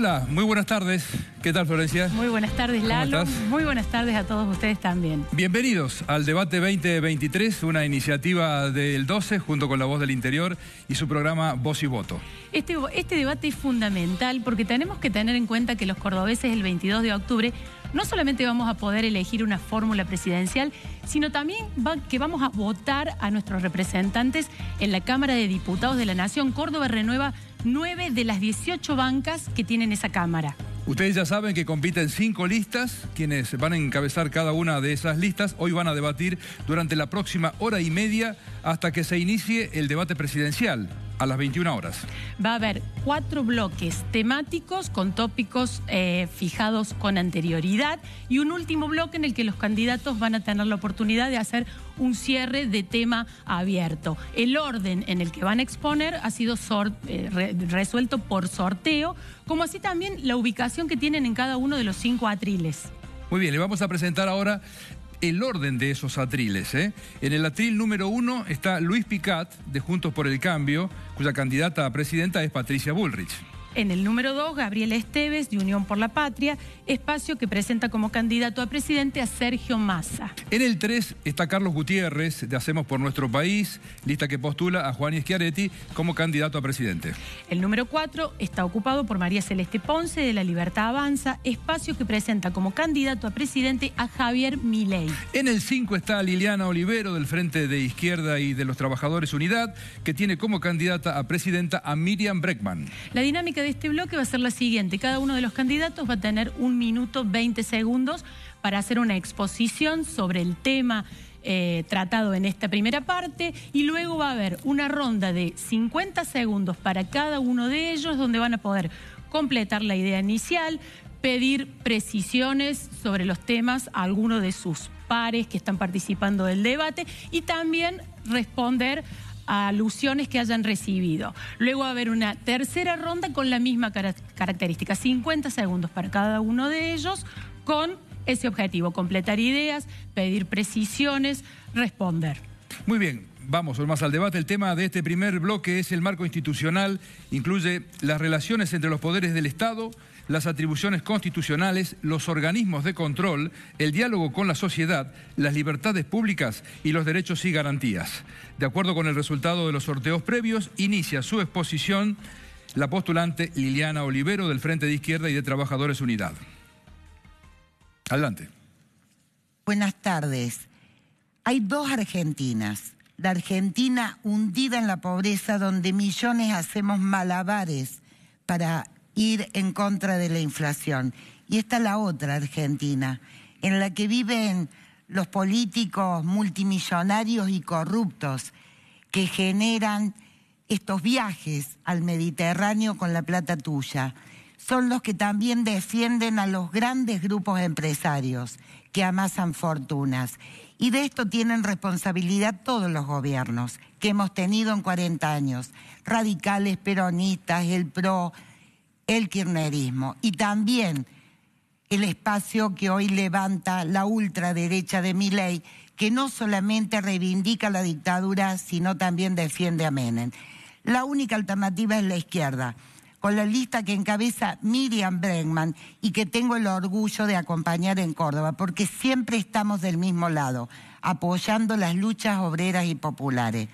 Hola, muy buenas tardes. ¿Qué tal, Florencia? Muy buenas tardes, Lalo. Muy buenas tardes a todos ustedes también. Bienvenidos al Debate 2023, una iniciativa del 12 junto con La Voz del Interior y su programa Voz y Voto. Este, este debate es fundamental porque tenemos que tener en cuenta que los cordobeses el 22 de octubre no solamente vamos a poder elegir una fórmula presidencial, sino también que vamos a votar a nuestros representantes en la Cámara de Diputados de la Nación. Córdoba renueva nueve de las 18 bancas que tienen esa Cámara. Ustedes ya saben que compiten cinco listas, quienes van a encabezar cada una de esas listas. Hoy van a debatir durante la próxima hora y media hasta que se inicie el debate presidencial a las 21 horas. Va a haber cuatro bloques temáticos con tópicos eh, fijados con anterioridad y un último bloque en el que los candidatos van a tener la oportunidad de hacer un cierre de tema abierto. El orden en el que van a exponer ha sido eh, resuelto por sorteo, como así también la ubicación que tienen en cada uno de los cinco atriles. Muy bien, le vamos a presentar ahora el orden de esos atriles. ¿eh? En el atril número uno está Luis Picat, de Juntos por el Cambio, cuya candidata a presidenta es Patricia Bullrich. En el número 2, Gabriel Esteves, de Unión por la Patria, espacio que presenta como candidato a presidente a Sergio Massa. En el 3 está Carlos Gutiérrez, de Hacemos por Nuestro País, lista que postula a Juan Ischiaretti como candidato a presidente. El número 4 está ocupado por María Celeste Ponce, de La Libertad Avanza, espacio que presenta como candidato a presidente a Javier Milei. En el 5 está Liliana Olivero, del Frente de Izquierda y de los Trabajadores Unidad, que tiene como candidata a presidenta a Miriam Breckman. La dinámica de este bloque va a ser la siguiente. Cada uno de los candidatos va a tener un minuto 20 segundos para hacer una exposición sobre el tema eh, tratado en esta primera parte y luego va a haber una ronda de 50 segundos para cada uno de ellos donde van a poder completar la idea inicial, pedir precisiones sobre los temas a alguno de sus pares que están participando del debate y también responder alusiones que hayan recibido. Luego va a haber una tercera ronda con la misma característica, 50 segundos para cada uno de ellos con ese objetivo, completar ideas, pedir precisiones, responder. Muy bien, vamos más al debate. El tema de este primer bloque es el marco institucional, incluye las relaciones entre los poderes del Estado, las atribuciones constitucionales, los organismos de control, el diálogo con la sociedad, las libertades públicas y los derechos y garantías. De acuerdo con el resultado de los sorteos previos, inicia su exposición la postulante Liliana Olivero del Frente de Izquierda y de Trabajadores Unidad. Adelante. Buenas tardes. Hay dos Argentinas. La Argentina hundida en la pobreza donde millones hacemos malabares para ir en contra de la inflación. Y está la otra Argentina, en la que viven los políticos multimillonarios y corruptos que generan estos viajes al Mediterráneo con la plata tuya. Son los que también defienden a los grandes grupos empresarios que amasan fortunas. Y de esto tienen responsabilidad todos los gobiernos que hemos tenido en 40 años. Radicales, peronistas, el PRO, el kirchnerismo y también el espacio que hoy levanta la ultraderecha de Miley, que no solamente reivindica la dictadura, sino también defiende a Menem. La única alternativa es la izquierda, con la lista que encabeza Miriam Bregman y que tengo el orgullo de acompañar en Córdoba, porque siempre estamos del mismo lado, apoyando las luchas obreras y populares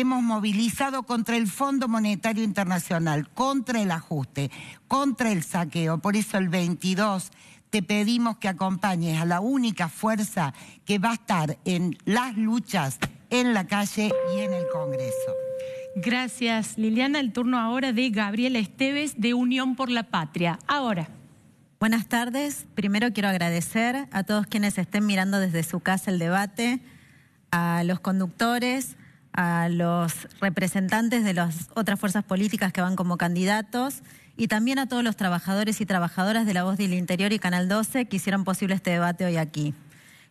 hemos movilizado contra el Fondo Monetario Internacional, contra el ajuste, contra el saqueo. Por eso el 22 te pedimos que acompañes a la única fuerza que va a estar en las luchas, en la calle y en el Congreso. Gracias, Liliana. El turno ahora de Gabriela Esteves de Unión por la Patria. Ahora. Buenas tardes. Primero quiero agradecer a todos quienes estén mirando desde su casa el debate, a los conductores, a los representantes de las otras fuerzas políticas que van como candidatos y también a todos los trabajadores y trabajadoras de La Voz del Interior y Canal 12 que hicieron posible este debate hoy aquí.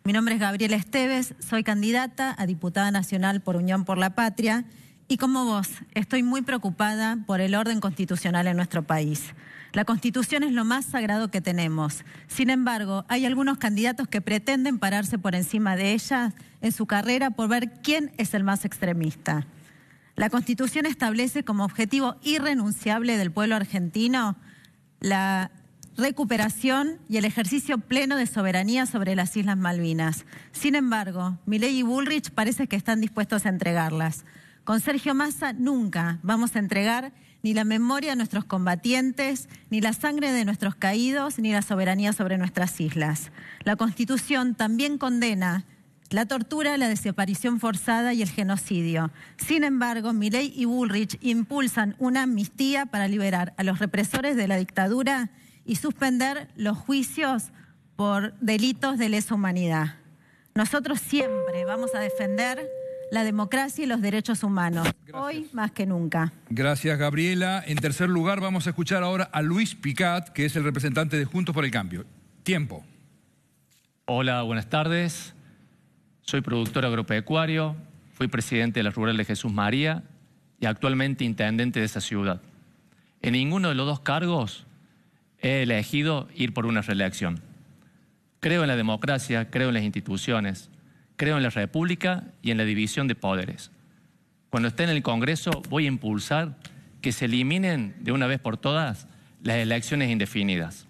Mi nombre es Gabriela Esteves, soy candidata a diputada nacional por Unión por la Patria y como vos estoy muy preocupada por el orden constitucional en nuestro país. La Constitución es lo más sagrado que tenemos. Sin embargo, hay algunos candidatos que pretenden pararse por encima de ella en su carrera por ver quién es el más extremista. La Constitución establece como objetivo irrenunciable del pueblo argentino la recuperación y el ejercicio pleno de soberanía sobre las Islas Malvinas. Sin embargo, Milei y Bullrich parece que están dispuestos a entregarlas. Con Sergio Massa nunca vamos a entregar ni la memoria de nuestros combatientes, ni la sangre de nuestros caídos, ni la soberanía sobre nuestras islas. La Constitución también condena la tortura, la desaparición forzada y el genocidio. Sin embargo, Milley y Bullrich impulsan una amnistía para liberar a los represores de la dictadura y suspender los juicios por delitos de lesa humanidad. Nosotros siempre vamos a defender la democracia y los derechos humanos, hoy más que nunca. Gracias, Gabriela. En tercer lugar, vamos a escuchar ahora a Luis Picat, que es el representante de Juntos por el Cambio. Tiempo. Hola, buenas tardes. Soy productor agropecuario, fui presidente de la rural de Jesús María y actualmente intendente de esa ciudad. En ninguno de los dos cargos he elegido ir por una reelección. Creo en la democracia, creo en las instituciones, Creo en la República y en la división de poderes. Cuando esté en el Congreso voy a impulsar que se eliminen de una vez por todas las elecciones indefinidas.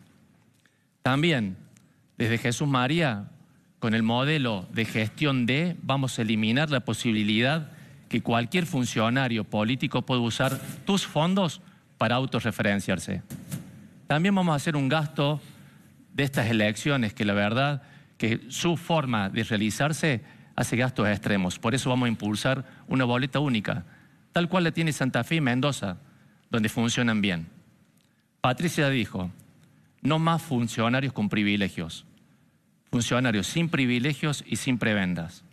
También, desde Jesús María, con el modelo de gestión D, vamos a eliminar la posibilidad que cualquier funcionario político pueda usar tus fondos para autorreferenciarse. También vamos a hacer un gasto de estas elecciones que la verdad que su forma de realizarse hace gastos extremos. Por eso vamos a impulsar una boleta única, tal cual la tiene Santa Fe y Mendoza, donde funcionan bien. Patricia dijo, no más funcionarios con privilegios, funcionarios sin privilegios y sin prebendas.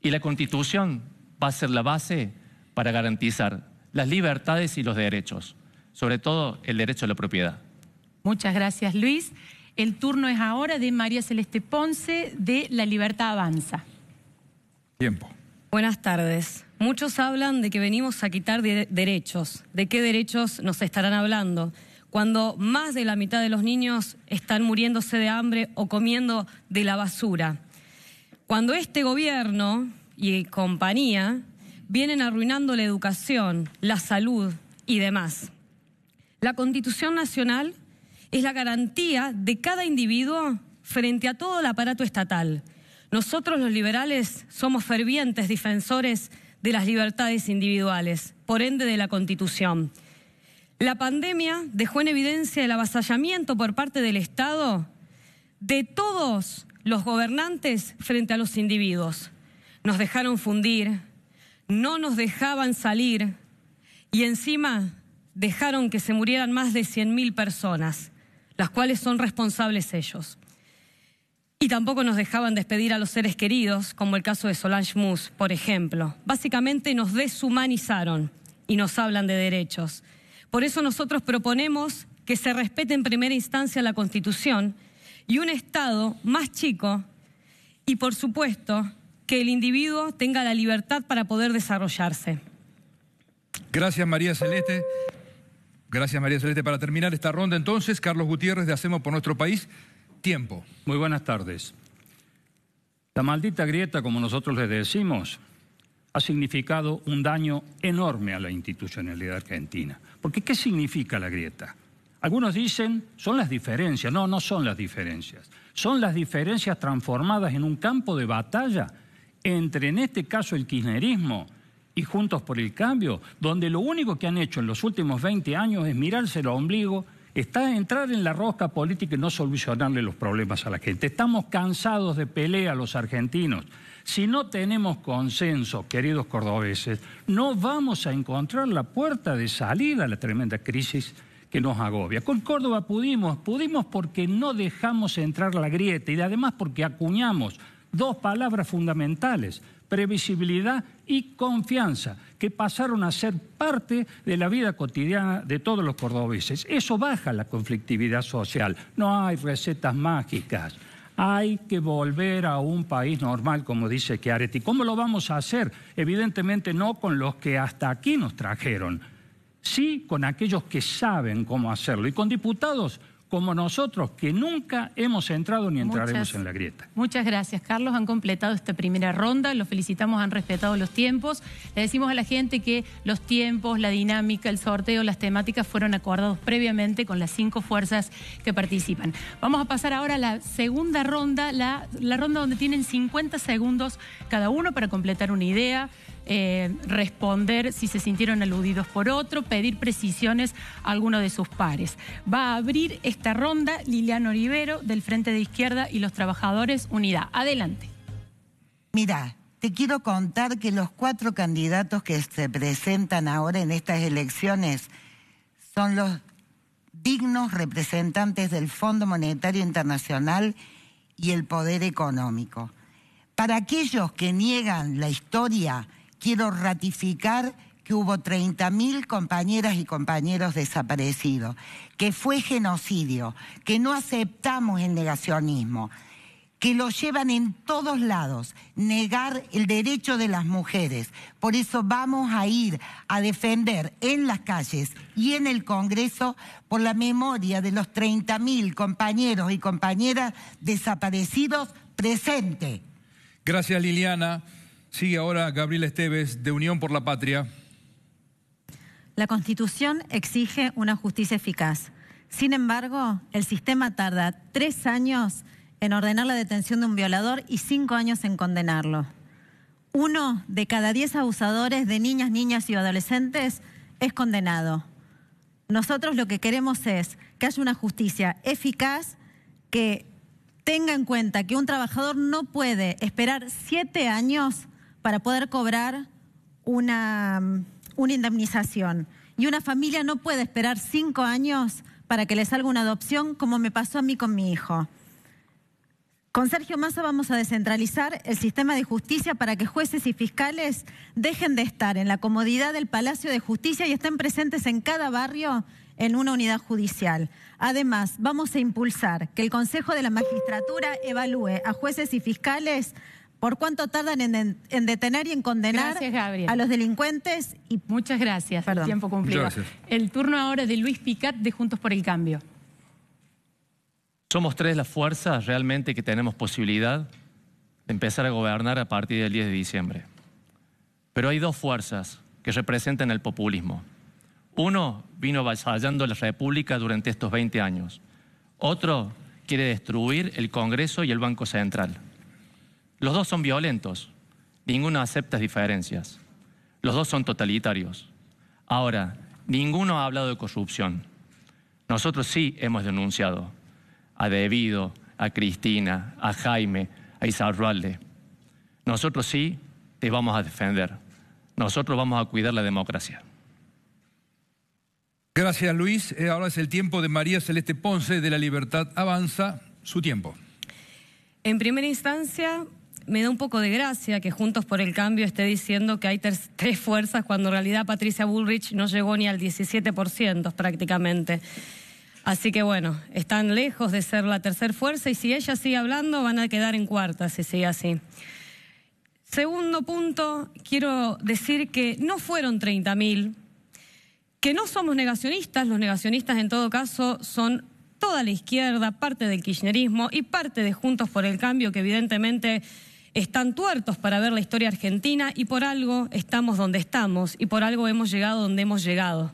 Y la Constitución va a ser la base para garantizar las libertades y los derechos, sobre todo el derecho a la propiedad. Muchas gracias, Luis. El turno es ahora de María Celeste Ponce de La Libertad Avanza. Tiempo. Buenas tardes. Muchos hablan de que venimos a quitar derechos. ¿De qué derechos nos estarán hablando? Cuando más de la mitad de los niños están muriéndose de hambre o comiendo de la basura. Cuando este gobierno y compañía vienen arruinando la educación, la salud y demás. La Constitución Nacional es la garantía de cada individuo frente a todo el aparato estatal. Nosotros los liberales somos fervientes defensores de las libertades individuales, por ende de la Constitución. La pandemia dejó en evidencia el avasallamiento por parte del Estado de todos los gobernantes frente a los individuos. Nos dejaron fundir, no nos dejaban salir y encima dejaron que se murieran más de 100.000 personas las cuales son responsables ellos. Y tampoco nos dejaban despedir a los seres queridos, como el caso de Solange Mus, por ejemplo. Básicamente nos deshumanizaron y nos hablan de derechos. Por eso nosotros proponemos que se respete en primera instancia la Constitución y un Estado más chico y, por supuesto, que el individuo tenga la libertad para poder desarrollarse. Gracias, María Celeste. Gracias María Celeste. Para terminar esta ronda entonces, Carlos Gutiérrez de Hacemos por Nuestro País. Tiempo. Muy buenas tardes. La maldita grieta, como nosotros le decimos, ha significado un daño enorme a la institucionalidad argentina. qué? ¿qué significa la grieta? Algunos dicen, son las diferencias. No, no son las diferencias. Son las diferencias transformadas en un campo de batalla entre, en este caso, el kirchnerismo y Juntos por el Cambio, donde lo único que han hecho en los últimos 20 años es mirarse el ombligo, está entrar en la rosca política y no solucionarle los problemas a la gente. Estamos cansados de pelea los argentinos. Si no tenemos consenso, queridos cordobeses, no vamos a encontrar la puerta de salida a la tremenda crisis que nos agobia. Con Córdoba pudimos, pudimos porque no dejamos entrar la grieta y además porque acuñamos dos palabras fundamentales, previsibilidad y confianza, que pasaron a ser parte de la vida cotidiana de todos los cordobeses. Eso baja la conflictividad social. No hay recetas mágicas. Hay que volver a un país normal, como dice Chiaretti. ¿Cómo lo vamos a hacer? Evidentemente no con los que hasta aquí nos trajeron, sí con aquellos que saben cómo hacerlo y con diputados como nosotros que nunca hemos entrado ni entraremos en la grieta. Muchas gracias, Carlos. Han completado esta primera ronda, los felicitamos, han respetado los tiempos. Le decimos a la gente que los tiempos, la dinámica, el sorteo, las temáticas fueron acordados previamente con las cinco fuerzas que participan. Vamos a pasar ahora a la segunda ronda, la, la ronda donde tienen 50 segundos cada uno para completar una idea eh, responder si se sintieron aludidos por otro, pedir precisiones a alguno de sus pares. Va a abrir esta ronda Liliana Rivero... del Frente de Izquierda y los Trabajadores Unidad. Adelante. Mira, te quiero contar que los cuatro candidatos que se presentan ahora en estas elecciones son los dignos representantes del Fondo Monetario Internacional y el poder económico. Para aquellos que niegan la historia, quiero ratificar que hubo 30.000 compañeras y compañeros desaparecidos, que fue genocidio, que no aceptamos el negacionismo, que lo llevan en todos lados, negar el derecho de las mujeres. Por eso vamos a ir a defender en las calles y en el Congreso por la memoria de los 30.000 compañeros y compañeras desaparecidos presentes. Gracias, Liliana. Sigue ahora Gabriel Esteves, de Unión por la Patria. La Constitución exige una justicia eficaz. Sin embargo, el sistema tarda tres años en ordenar la detención de un violador y cinco años en condenarlo. Uno de cada diez abusadores de niñas, niñas y adolescentes es condenado. Nosotros lo que queremos es que haya una justicia eficaz que tenga en cuenta que un trabajador no puede esperar siete años para poder cobrar una, una indemnización. Y una familia no puede esperar cinco años para que le salga una adopción como me pasó a mí con mi hijo. Con Sergio Massa vamos a descentralizar el sistema de justicia para que jueces y fiscales dejen de estar en la comodidad del Palacio de Justicia y estén presentes en cada barrio en una unidad judicial. Además, vamos a impulsar que el Consejo de la Magistratura evalúe a jueces y fiscales por cuánto tardan en, detener y en condenar a los delincuentes. Y... Muchas gracias. El tiempo cumplido. El turno ahora de Luis Picat de Juntos por el Cambio. Somos tres las fuerzas realmente que tenemos posibilidad de empezar a gobernar a partir del 10 de diciembre. Pero hay dos fuerzas que representan el populismo. Uno vino vasallando la República durante estos 20 años. Otro quiere destruir el Congreso y el Banco Central. Los dos son violentos, ninguno acepta diferencias, los dos son totalitarios. Ahora, ninguno ha hablado de corrupción. Nosotros sí hemos denunciado a Debido, a Cristina, a Jaime, a Rualde. Nosotros sí te vamos a defender. Nosotros vamos a cuidar la democracia. Gracias Luis. Eh, ahora es el tiempo de María Celeste Ponce de La Libertad Avanza. Su tiempo. En primera instancia, me da un poco de gracia que Juntos por el Cambio esté diciendo que hay tres fuerzas cuando en realidad Patricia Bullrich no llegó ni al 17% prácticamente. Así que bueno, están lejos de ser la tercera fuerza y si ella sigue hablando van a quedar en cuarta si sigue así. Segundo punto, quiero decir que no fueron 30.000, que no somos negacionistas, los negacionistas en todo caso son toda la izquierda, parte del kirchnerismo y parte de Juntos por el Cambio, que evidentemente están tuertos para ver la historia argentina y por algo estamos donde estamos y por algo hemos llegado donde hemos llegado.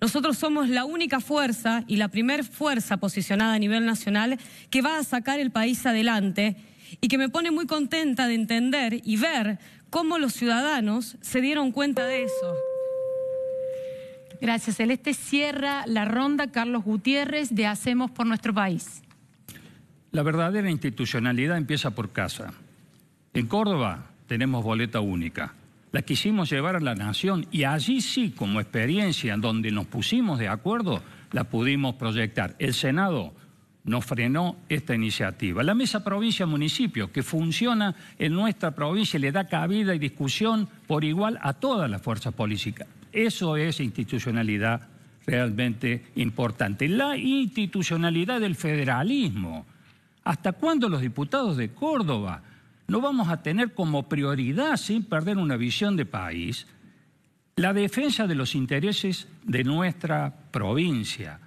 Nosotros somos la única fuerza y la primer fuerza posicionada a nivel nacional que va a sacar el país adelante y que me pone muy contenta de entender y ver cómo los ciudadanos se dieron cuenta de eso. Gracias, Celeste. Cierra la ronda Carlos Gutiérrez de Hacemos por Nuestro País. La verdadera institucionalidad empieza por casa. En Córdoba tenemos boleta única. La quisimos llevar a la nación y allí sí, como experiencia donde nos pusimos de acuerdo, la pudimos proyectar. El Senado nos frenó esta iniciativa. La Mesa Provincia-Municipio, que funciona en nuestra provincia, le da cabida y discusión por igual a todas las fuerzas políticas. Eso es institucionalidad realmente importante. La institucionalidad del federalismo. ¿Hasta cuándo los diputados de Córdoba no vamos a tener como prioridad, sin perder una visión de país, la defensa de los intereses de nuestra provincia.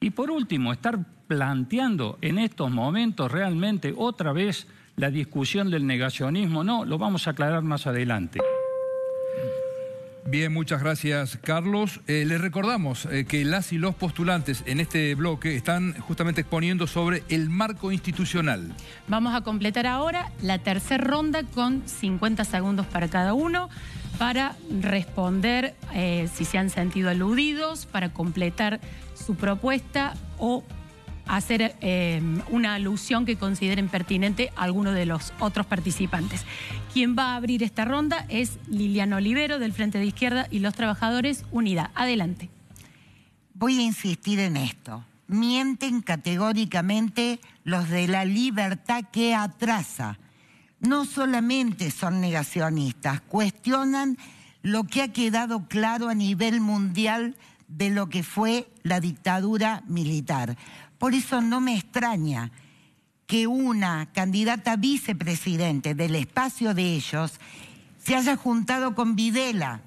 Y por último, estar planteando en estos momentos realmente otra vez la discusión del negacionismo, no, lo vamos a aclarar más adelante. Bien, muchas gracias Carlos. Eh, les recordamos eh, que las y los postulantes en este bloque están justamente exponiendo sobre el marco institucional. Vamos a completar ahora la tercera ronda con 50 segundos para cada uno para responder eh, si se han sentido aludidos, para completar su propuesta o hacer eh, una alusión que consideren pertinente a alguno de los otros participantes. Quien va a abrir esta ronda es Liliana Olivero del Frente de Izquierda y los Trabajadores Unida. Adelante. Voy a insistir en esto. Mienten categóricamente los de la libertad que atrasa. No solamente son negacionistas, cuestionan lo que ha quedado claro a nivel mundial de lo que fue la dictadura militar. Por eso no me extraña que una candidata vicepresidente del espacio de ellos se haya juntado con Videla,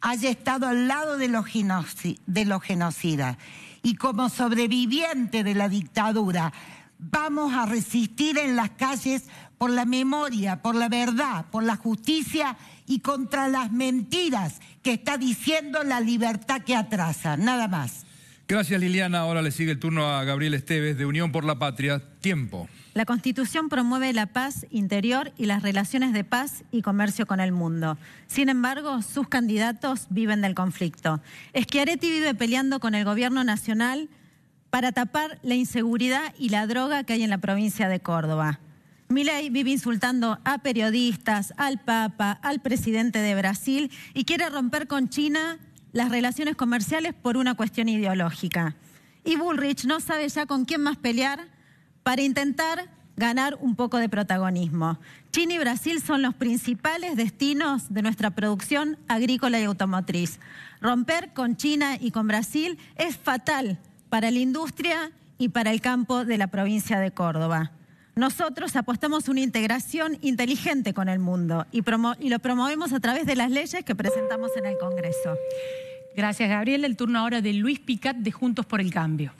haya estado al lado de los, genocidas y como sobreviviente de la dictadura vamos a resistir en las calles por la memoria, por la verdad, por la justicia y contra las mentiras que está diciendo la libertad que atrasa. Nada más. Gracias Liliana. Ahora le sigue el turno a Gabriel Esteves de Unión por la Patria. Tiempo. La Constitución promueve la paz interior y las relaciones de paz y comercio con el mundo. Sin embargo, sus candidatos viven del conflicto. Schiaretti vive peleando con el gobierno nacional para tapar la inseguridad y la droga que hay en la provincia de Córdoba. Milei vive insultando a periodistas, al Papa, al presidente de Brasil y quiere romper con China las relaciones comerciales por una cuestión ideológica. Y Bullrich no sabe ya con quién más pelear para intentar ganar un poco de protagonismo. China y Brasil son los principales destinos de nuestra producción agrícola y automotriz. Romper con China y con Brasil es fatal para la industria y para el campo de la provincia de Córdoba. Nosotros apostamos una integración inteligente con el mundo y, lo promovemos a través de las leyes que presentamos en el Congreso. Gracias, Gabriel. El turno ahora de Luis Picat de Juntos por el Cambio.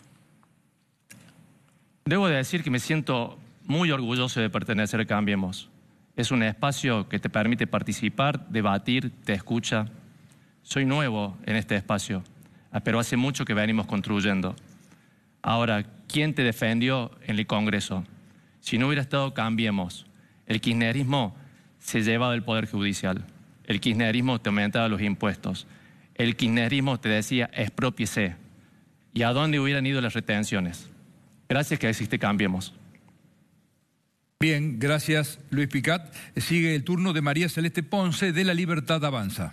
Debo decir que me siento muy orgulloso de pertenecer a Cambiemos. Es un espacio que te permite participar, debatir, te escucha. Soy nuevo en este espacio, ah, pero hace mucho que venimos construyendo. Ahora, ¿quién te defendió en el Congreso? Si no hubiera estado Cambiemos, el kirchnerismo se llevaba el Poder Judicial. El kirchnerismo te aumentaba los impuestos. El kirchnerismo te decía expropiese. ¿Y a dónde hubieran ido las retenciones? Gracias que existe Cambiemos. Bien, gracias Luis Picat. Sigue el turno de María Celeste Ponce de La Libertad Avanza.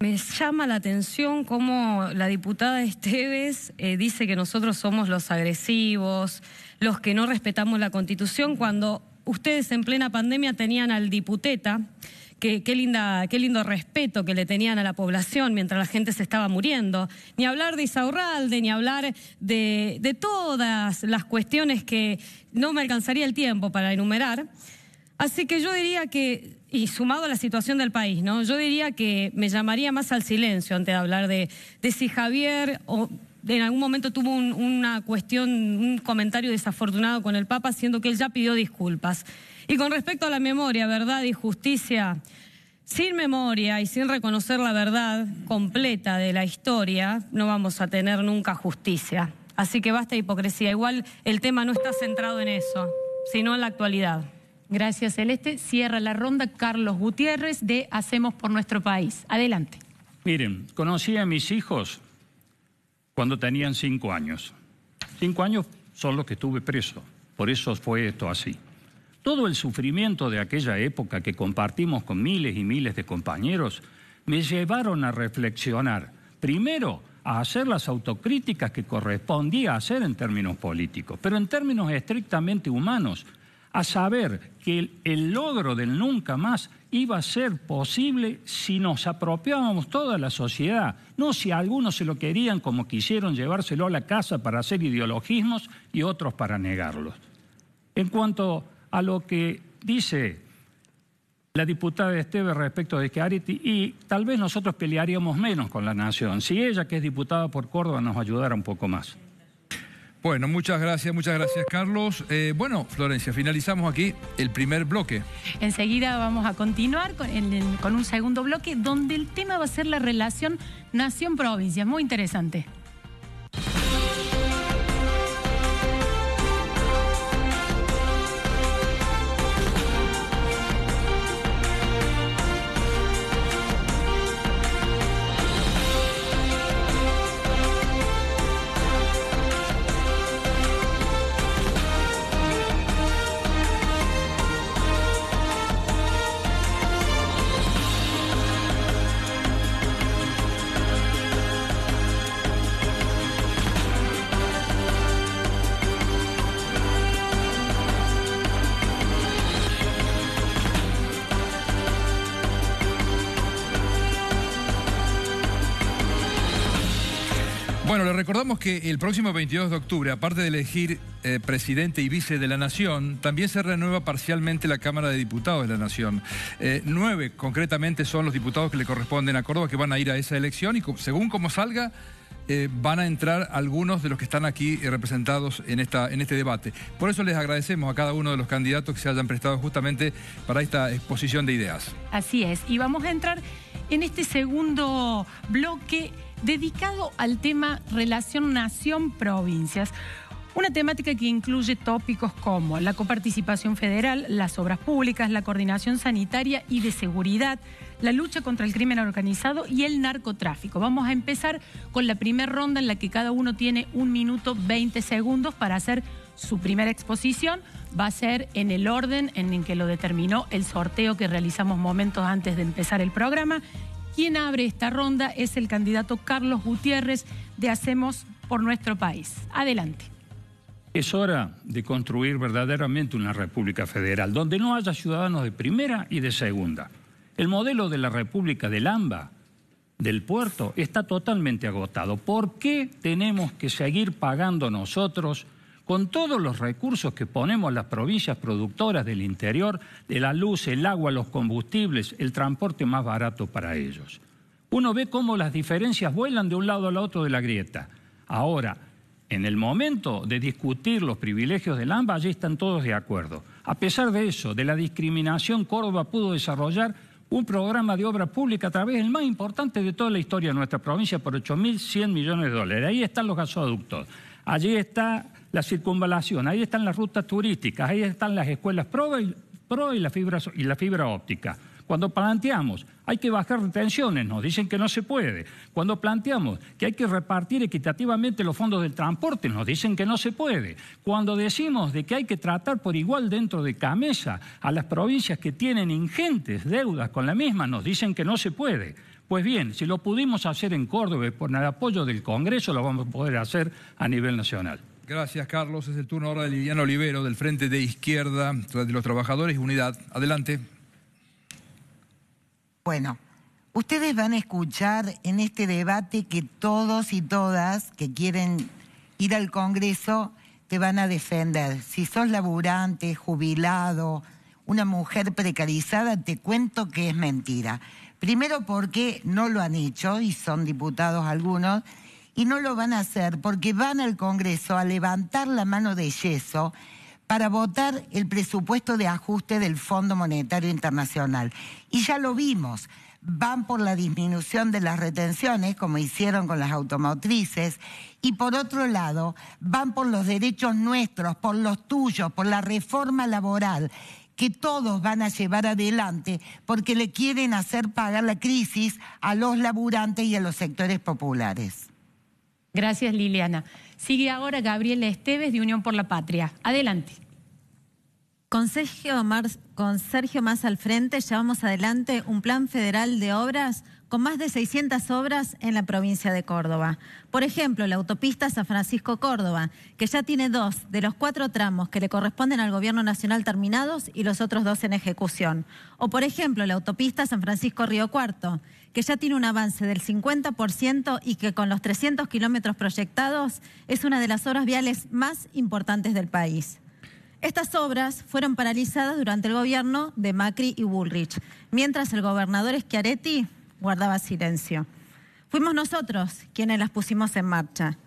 Me llama la atención cómo la diputada Esteves eh, dice que nosotros somos los agresivos, los que no respetamos la Constitución cuando ustedes en plena pandemia tenían al diputeta. Qué, qué, lindo respeto que le tenían a la población mientras la gente se estaba muriendo. Ni hablar de Isaurralde, ni hablar de, todas las cuestiones que no me alcanzaría el tiempo para enumerar. Así que yo diría que, y sumado a la situación del país, ¿no? Yo diría que me llamaría más al silencio antes de hablar de, de si Javier en algún momento tuvo una cuestión, un comentario desafortunado con el Papa, siendo que él ya pidió disculpas. Y con respecto a la memoria, verdad y justicia, sin memoria y sin reconocer la verdad completa de la historia, no vamos a tener nunca justicia. Así que basta hipocresía. Igual el tema no está centrado en eso, sino en la actualidad. Gracias, Celeste. Cierra la ronda Carlos Gutiérrez de Hacemos por Nuestro País. Adelante. Miren, conocí a mis hijos cuando tenían cinco años. Cinco años son los que estuve preso, por eso fue esto así. Todo el sufrimiento de aquella época que compartimos con miles y miles de compañeros me llevaron a reflexionar, primero, a hacer las autocríticas que correspondía hacer en términos políticos, pero en términos estrictamente humanos, a saber que el, el logro del nunca más iba a ser posible si nos apropiábamos toda la sociedad, no si algunos se lo querían como quisieron llevárselo a la casa para hacer ideologismos y otros para negarlos. En cuanto a lo que dice la diputada Esteve respecto de Schiaretti, y tal vez nosotros pelearíamos menos con la nación si ella, que es diputada por Córdoba, nos ayudara un poco más. Bueno, muchas gracias, muchas gracias Carlos. Eh, bueno, Florencia, finalizamos aquí el primer bloque. Enseguida vamos a continuar con, con un segundo bloque donde el tema va a ser la relación nación-provincia. Muy interesante. recordamos que el próximo 22 de octubre, aparte de elegir eh, presidente y vice de la Nación, también se renueva parcialmente la Cámara de Diputados de la Nación. Eh, nueve concretamente son los diputados que le corresponden a Córdoba que van a ir a esa elección y según como salga, eh, van a entrar algunos de los que están aquí representados en, esta, en este debate. Por eso les agradecemos a cada uno de los candidatos que se hayan prestado justamente para esta exposición de ideas. Así es, y vamos a entrar en este segundo bloque dedicado al tema relación nación-provincias. Una temática que incluye tópicos como la coparticipación federal, las obras públicas, la coordinación sanitaria y de seguridad, la lucha contra el crimen organizado y el narcotráfico. Vamos a empezar con la primera ronda en la que cada uno tiene un minuto 20 segundos para hacer su primera exposición. Va a ser en el orden en el que lo determinó el sorteo que realizamos momentos antes de empezar el programa quien abre esta ronda es el candidato Carlos Gutiérrez de Hacemos por Nuestro País. Adelante. Es hora de construir verdaderamente una república federal donde no haya ciudadanos de primera y de segunda. El modelo de la república del AMBA, del puerto, está totalmente agotado. ¿Por qué tenemos que seguir pagando nosotros con todos los recursos que ponemos las provincias productoras del interior, de la luz, el agua, los combustibles, el transporte más barato para ellos. Uno ve cómo las diferencias vuelan de un lado al otro de la grieta. Ahora, en el momento de discutir los privilegios del AMBA, allí están todos de acuerdo. A pesar de eso, de la discriminación, Córdoba pudo desarrollar un programa de obra pública a través del más importante de toda la historia de nuestra provincia por 8.100 millones de dólares. Ahí están los gasoductos, allí está la circunvalación, ahí están las rutas turísticas, ahí están las escuelas pro y, y, la, fibra, y la fibra óptica. Cuando planteamos, hay que bajar tensiones, nos dicen que no se puede. Cuando planteamos que hay que repartir equitativamente los fondos del transporte, nos dicen que no se puede. Cuando decimos de que hay que tratar por igual dentro de Camesa a las provincias que tienen ingentes deudas con la misma, nos dicen que no se puede. Pues bien, si lo pudimos hacer en Córdoba y por el apoyo del Congreso, lo vamos a poder hacer a nivel nacional. Gracias, Carlos. Es el turno ahora de Liliana Olivero, del Frente de Izquierda de los Trabajadores y Unidad. Adelante. Bueno, ustedes van a escuchar en este debate que todos y todas que quieren ir al Congreso te van a defender. Si sos laburante, jubilado, una mujer precarizada, te cuento que es mentira. Primero porque no lo han hecho y son diputados algunos y no lo van a hacer porque van al Congreso a levantar la mano de yeso para votar el presupuesto de ajuste del Fondo Monetario Internacional. Y ya lo vimos, van por la disminución de las retenciones, como hicieron con las automotrices, y por otro lado, van por los derechos nuestros, por los tuyos, por la reforma laboral que todos van a llevar adelante porque le quieren hacer pagar la crisis a los laburantes y a los sectores populares. Gracias, Liliana. Sigue ahora Gabriela Esteves de Unión por la Patria. Adelante. Con Sergio, con Sergio Más al frente llevamos adelante un plan federal de obras con más de 600 obras en la provincia de Córdoba. Por ejemplo, la autopista San Francisco-Córdoba, que ya tiene dos de los cuatro tramos que le corresponden al Gobierno Nacional terminados y los otros dos en ejecución. O, por ejemplo, la autopista San Francisco-Río Cuarto, que ya tiene un avance del 50% y que con los 300 kilómetros proyectados es una de las obras viales más importantes del país. Estas obras fueron paralizadas durante el gobierno de Macri y Bullrich, mientras el gobernador Schiaretti guardaba silencio. Fuimos nosotros quienes las pusimos en marcha.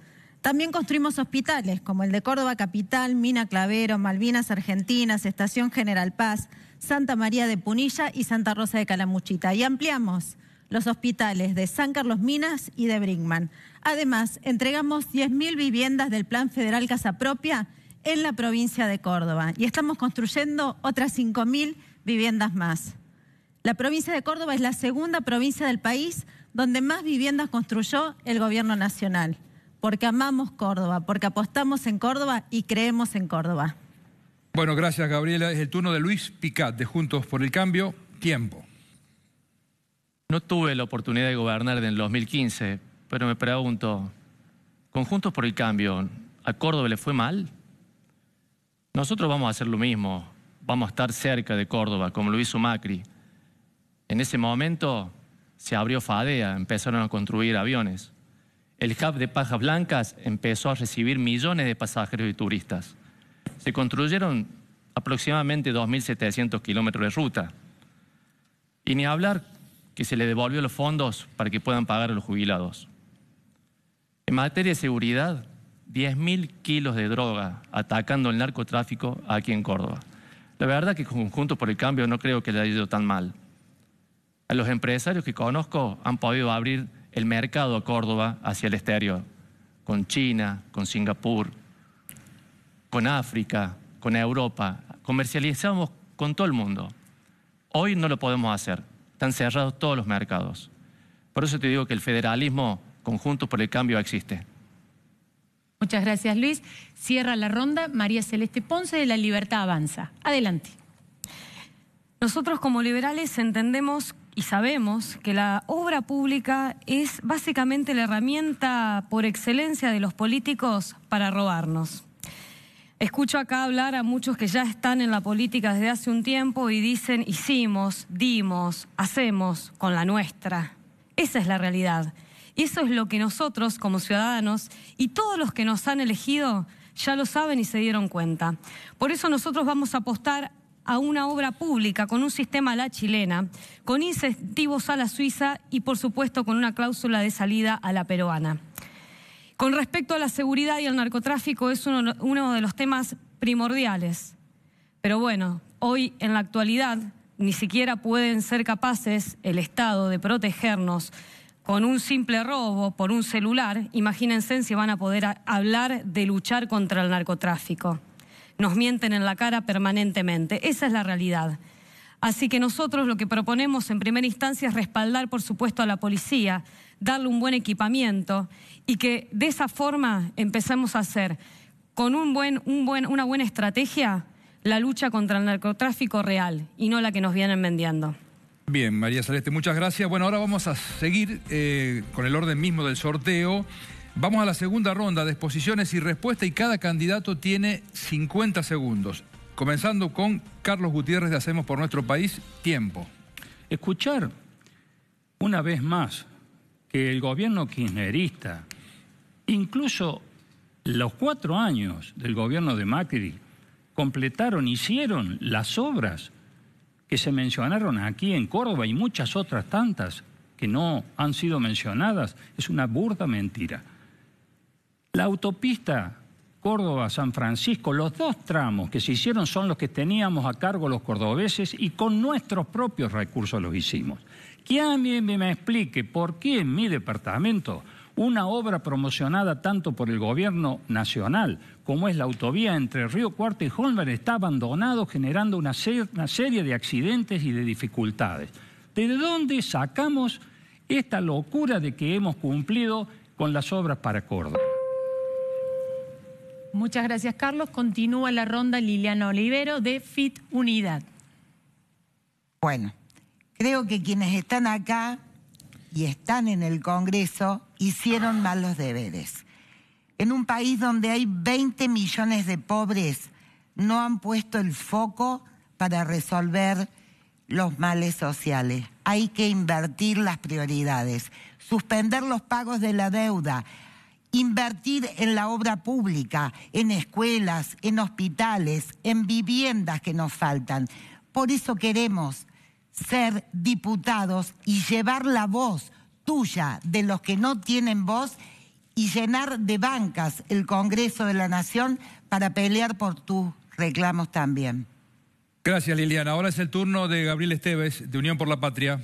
También construimos hospitales como el de Córdoba Capital, Mina Clavero, Malvinas Argentinas, Estación General Paz, Santa María de Punilla y Santa Rosa de Calamuchita. Y ampliamos los hospitales de San Carlos Minas y de Brinkman. Además, entregamos 10.000 viviendas del Plan Federal Casa Propia en la provincia de Córdoba y estamos construyendo otras 5.000 viviendas más. La provincia de Córdoba es la segunda provincia del país donde más viviendas construyó el gobierno nacional, porque amamos Córdoba, porque apostamos en Córdoba y creemos en Córdoba. Bueno, gracias Gabriela. Es el turno de Luis Picat de Juntos por el Cambio. Tiempo. No tuve la oportunidad de gobernar en el 2015, pero me pregunto, conjuntos por el Cambio a Córdoba le fue mal? Nosotros vamos a hacer lo mismo, vamos a estar cerca de Córdoba, como lo hizo Macri. En ese momento se abrió FADEA, empezaron a construir aviones. El hub de Pajas Blancas empezó a recibir millones de pasajeros y turistas. Se construyeron aproximadamente 2.700 kilómetros de ruta. Y ni hablar que se le devolvió los fondos para que puedan pagar a los jubilados. En materia de seguridad, 10.000 kilos de droga atacando el narcotráfico aquí en Córdoba. La verdad que conjunto por el Cambio no creo que le haya ido tan mal. A los empresarios que conozco han podido abrir el mercado a Córdoba hacia el exterior, con China, con Singapur, con África, con Europa. Comercializamos con todo el mundo. Hoy no lo podemos hacer. Están cerrados todos los mercados. Por eso te digo que el federalismo conjunto por el cambio existe. Muchas gracias, Luis. Cierra la ronda María Celeste Ponce de La Libertad Avanza. Adelante. Nosotros como liberales entendemos y sabemos que la obra pública es básicamente la herramienta por excelencia de los políticos para robarnos. Escucho acá hablar a muchos que ya están en la política desde hace un tiempo y dicen hicimos, dimos, hacemos con la nuestra. Esa es la realidad. Y eso es lo que nosotros como ciudadanos y todos los que nos han elegido ya lo saben y se dieron cuenta. Por eso nosotros vamos a apostar a una obra pública con un sistema a la chilena, con incentivos a la suiza y por supuesto con una cláusula de salida a la peruana. Con respecto a la seguridad y al narcotráfico es uno, de los temas primordiales. Pero bueno, hoy en la actualidad ni siquiera pueden ser capaces el Estado de protegernos con un simple robo por un celular, imagínense si van a poder hablar de luchar contra el narcotráfico. Nos mienten en la cara permanentemente. Esa es la realidad. Así que nosotros lo que proponemos en primera instancia es respaldar, por supuesto, a la policía, darle un buen equipamiento y que de esa forma empecemos a hacer con un buen, una buena estrategia la lucha contra el narcotráfico real y no la que nos vienen vendiendo. Bien, María Celeste, muchas gracias. Bueno, ahora vamos a seguir eh, con el orden mismo del sorteo. Vamos a la segunda ronda de exposiciones y respuesta y cada candidato tiene 50 segundos. Comenzando con Carlos Gutiérrez de Hacemos por Nuestro País, tiempo. Escuchar una vez más que el gobierno kirchnerista, incluso los cuatro años del gobierno de Macri, completaron, hicieron las obras que se mencionaron aquí en Córdoba y muchas otras tantas que no han sido mencionadas, es una burda mentira. La autopista Córdoba-San Francisco, los dos tramos que se hicieron son los que teníamos a cargo los cordobeses y con nuestros propios recursos los hicimos. Que a mí me explique por qué en mi departamento una obra promocionada tanto por el gobierno nacional como es la autovía entre Río Cuarto y Holmer está abandonado generando una, una serie de accidentes y de dificultades. ¿De dónde sacamos esta locura de que hemos cumplido con las obras para Córdoba? Muchas gracias, Carlos. Continúa la ronda Liliana Olivero de FIT Unidad. Bueno, Creo que quienes están acá y están en el Congreso hicieron malos deberes. En un país donde hay 20 millones de pobres, no han puesto el foco para resolver los males sociales. Hay que invertir las prioridades, suspender los pagos de la deuda, invertir en la obra pública, en escuelas, en hospitales, en viviendas que nos faltan. Por eso queremos ser diputados y llevar la voz tuya de los que no tienen voz y llenar de bancas el Congreso de la Nación para pelear por tus reclamos también. Gracias, Liliana. Ahora es el turno de Gabriel Esteves, de Unión por la Patria.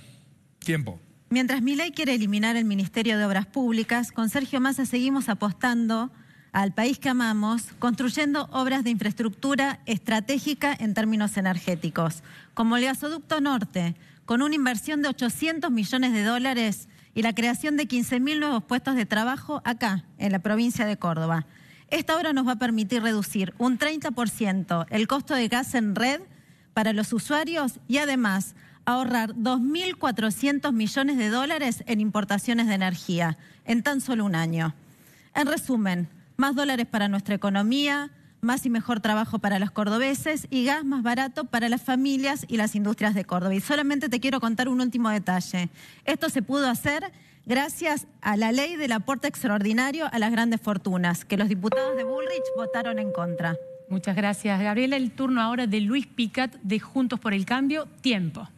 Tiempo. Mientras Milei quiere eliminar el Ministerio de Obras Públicas, con Sergio Massa seguimos apostando al país que amamos, construyendo obras de infraestructura estratégica en términos energéticos, como el gasoducto norte, con una inversión de 800 millones de dólares y la creación de 15.000 nuevos puestos de trabajo acá, en la provincia de Córdoba. Esta obra nos va a permitir reducir un 30% el costo de gas en red para los usuarios y además ahorrar 2.400 millones de dólares en importaciones de energía en tan solo un año. En resumen, más dólares para nuestra economía, más y mejor trabajo para los cordobeses y gas más barato para las familias y las industrias de Córdoba. Y solamente te quiero contar un último detalle. Esto se pudo hacer gracias a la ley del aporte extraordinario a las grandes fortunas, que los diputados de Bullrich votaron en contra. Muchas gracias, Gabriela. El turno ahora de Luis Picat de Juntos por el Cambio. Tiempo.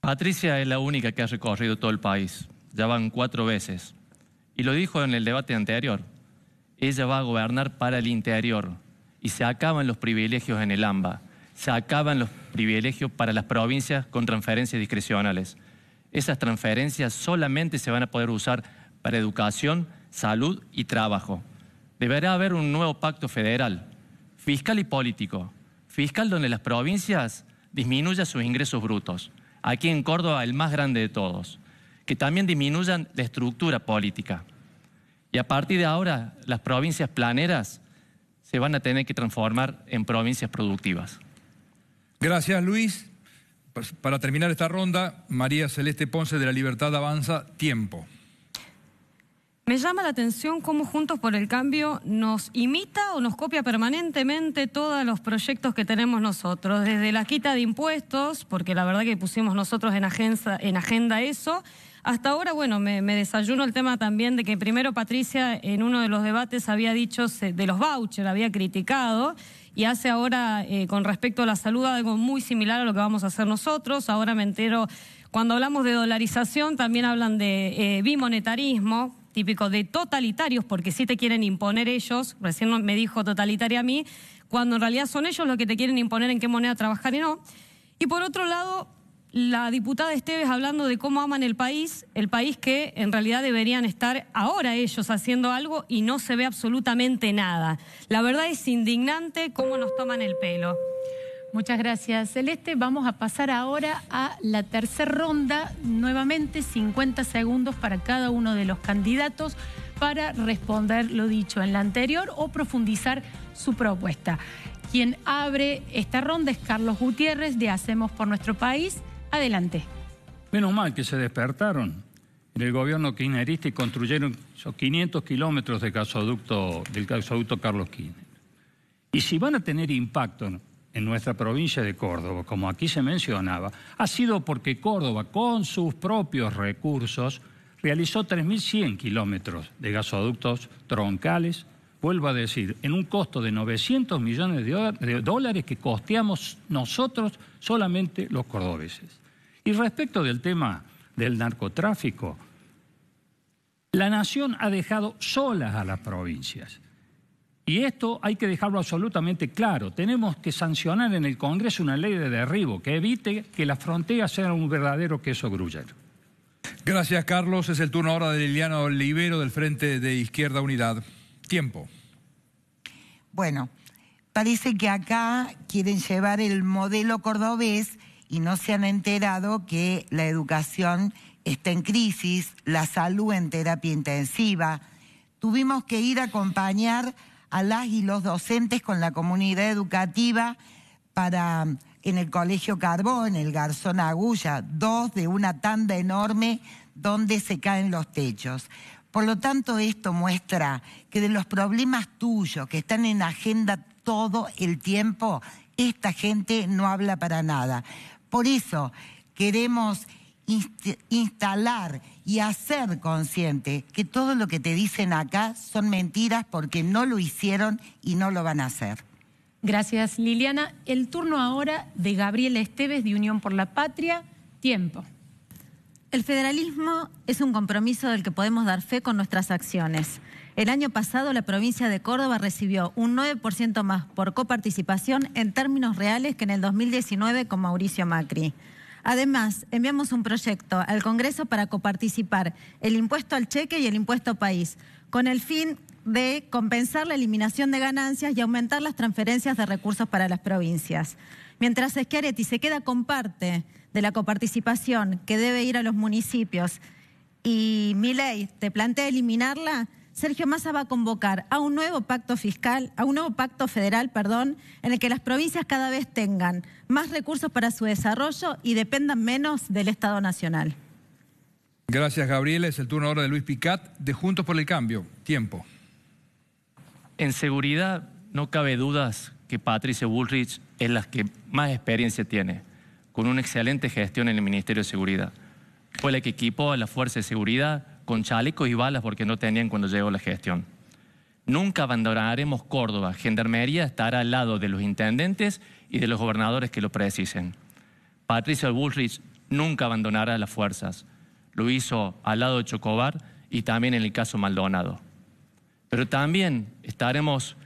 Patricia es la única que ha recorrido todo el país. Ya van cuatro veces. Y lo dijo en el debate anterior ella va a gobernar para el interior y se acaban los privilegios en el AMBA, se acaban los privilegios para las provincias con transferencias discrecionales. Esas transferencias solamente se van a poder usar para educación, salud y trabajo. Deberá haber un nuevo pacto federal, fiscal y político, fiscal donde las provincias disminuyan sus ingresos brutos, aquí en Córdoba el más grande de todos, que también disminuyan la estructura política y a partir de ahora, las provincias planeras se van a tener que transformar en provincias productivas. Gracias, Luis. Pues, para terminar esta ronda, María Celeste Ponce de La Libertad Avanza, tiempo. Me llama la atención cómo Juntos por el Cambio nos imita o nos copia permanentemente todos los proyectos que tenemos nosotros, desde la quita de impuestos, porque la verdad que pusimos nosotros en agenda, en agenda eso, hasta ahora, bueno, me, desayuno el tema también de que primero Patricia en uno de los debates había dicho de los vouchers, había criticado y hace ahora eh, con respecto a la salud algo muy similar a lo que vamos a hacer nosotros. Ahora me entero, cuando hablamos de dolarización también hablan de eh, bimonetarismo, típico de totalitarios, porque sí te quieren imponer ellos, recién me dijo totalitaria a mí, cuando en realidad son ellos los que te quieren imponer en qué moneda trabajar y no. Y por otro lado, la diputada Esteves hablando de cómo aman el país, el país que en realidad deberían estar ahora ellos haciendo algo y no se ve absolutamente nada. La verdad es indignante cómo nos toman el pelo. Muchas gracias, Celeste. Vamos a pasar ahora a la tercera ronda, nuevamente 50 segundos para cada uno de los candidatos para responder lo dicho en la anterior o profundizar su propuesta. Quien abre esta ronda es Carlos Gutiérrez de Hacemos por Nuestro País. Adelante. Menos mal que se despertaron. del el gobierno kirchnerista y construyeron esos 500 kilómetros de gasoducto, del gasoducto Carlos Kirchner. Y si van a tener impacto en nuestra provincia de Córdoba, como aquí se mencionaba, ha sido porque Córdoba, con sus propios recursos, realizó 3.100 kilómetros de gasoductos troncales, vuelvo a decir, en un costo de 900 millones de dólares que costeamos nosotros solamente los cordobeses. Y respecto del tema del narcotráfico, la nación ha dejado solas a las provincias. Y esto hay que dejarlo absolutamente claro. Tenemos que sancionar en el Congreso una ley de derribo que evite que las fronteras sean un verdadero queso gruyero. Gracias, Carlos. Es el turno ahora de Liliana Olivero del Frente de Izquierda Unidad. Tiempo. Bueno, parece que acá quieren llevar el modelo cordobés y no se han enterado que la educación está en crisis, la salud en terapia intensiva. Tuvimos que ir a acompañar a las y los docentes con la comunidad educativa para en el Colegio Carbón, el Garzón Agulla, dos de una tanda enorme donde se caen los techos. Por lo tanto, esto muestra que de los problemas tuyos que están en agenda todo el tiempo, esta gente no habla para nada. Por eso queremos instalar y hacer consciente que todo lo que te dicen acá son mentiras porque no lo hicieron y no lo van a hacer. Gracias, Liliana. El turno ahora de Gabriela Esteves de Unión por la Patria. Tiempo. El federalismo es un compromiso del que podemos dar fe con nuestras acciones. El año pasado la provincia de Córdoba recibió un 9% más por coparticipación en términos reales que en el 2019 con Mauricio Macri. Además, enviamos un proyecto al Congreso para coparticipar el impuesto al cheque y el impuesto país, con el fin de compensar la eliminación de ganancias y aumentar las transferencias de recursos para las provincias. Mientras Schiaretti se queda con parte de la coparticipación que debe ir a los municipios y mi te plantea eliminarla, Sergio Massa va a convocar a un nuevo pacto fiscal, a un nuevo pacto federal, perdón, en el que las provincias cada vez tengan más recursos para su desarrollo y dependan menos del Estado Nacional. Gracias, Gabriel. Es el turno ahora de Luis Picat, de Juntos por el Cambio. Tiempo. En seguridad, no cabe dudas que Patricia Bullrich es la que más experiencia tiene, con una excelente gestión en el Ministerio de Seguridad. Fue la que equipó a la Fuerza de Seguridad, con chalecos y balas porque no tenían cuando llegó la gestión. Nunca abandonaremos Córdoba. Gendarmería estará al lado de los intendentes y de los gobernadores que lo precisen. Patricia Bullrich nunca abandonará las fuerzas. Lo hizo al lado de Chocobar y también en el caso Maldonado. Pero también estaremos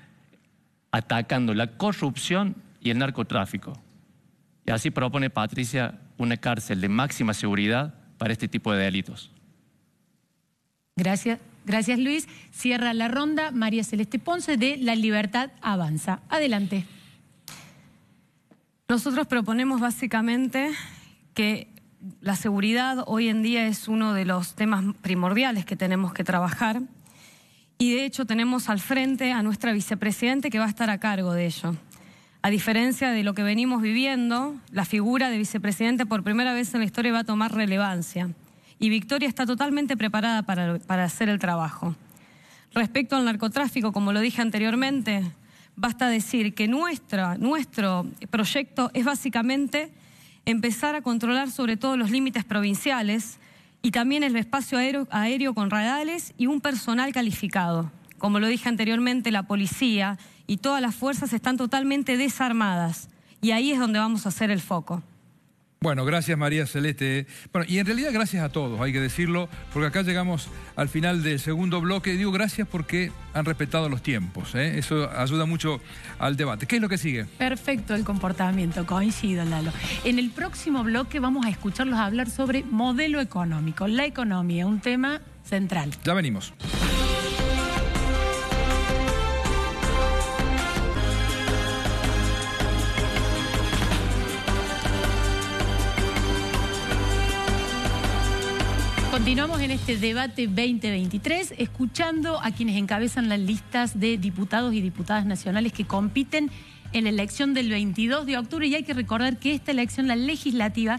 atacando la corrupción y el narcotráfico. Y así propone Patricia una cárcel de máxima seguridad para este tipo de delitos. Gracias. Gracias Luis. Cierra la ronda María Celeste Ponce de La Libertad Avanza. Adelante. Nosotros proponemos básicamente que la seguridad hoy en día es uno de los temas primordiales que tenemos que trabajar y de hecho tenemos al frente a nuestra vicepresidente que va a estar a cargo de ello. A diferencia de lo que venimos viviendo, la figura de vicepresidente por primera vez en la historia va a tomar relevancia y Victoria está totalmente preparada para, hacer el trabajo. Respecto al narcotráfico, como lo dije anteriormente, basta decir que nuestro proyecto es básicamente empezar a controlar sobre todo los límites provinciales y también el espacio aéreo, con radales y un personal calificado. Como lo dije anteriormente, la policía y todas las fuerzas están totalmente desarmadas y ahí es donde vamos a hacer el foco. Bueno, gracias María Celeste. Bueno, y en realidad gracias a todos, hay que decirlo, porque acá llegamos al final del segundo bloque. Digo gracias porque han respetado los tiempos. ¿eh? Eso ayuda mucho al debate. ¿Qué es lo que sigue? Perfecto el comportamiento, coincido, Lalo. En el próximo bloque vamos a escucharlos hablar sobre modelo económico, la economía, un tema central. Ya venimos. Continuamos en este debate 2023 escuchando a quienes encabezan las listas de diputados y diputadas nacionales que compiten en la elección del 22 de octubre y hay que recordar que esta elección, la legislativa,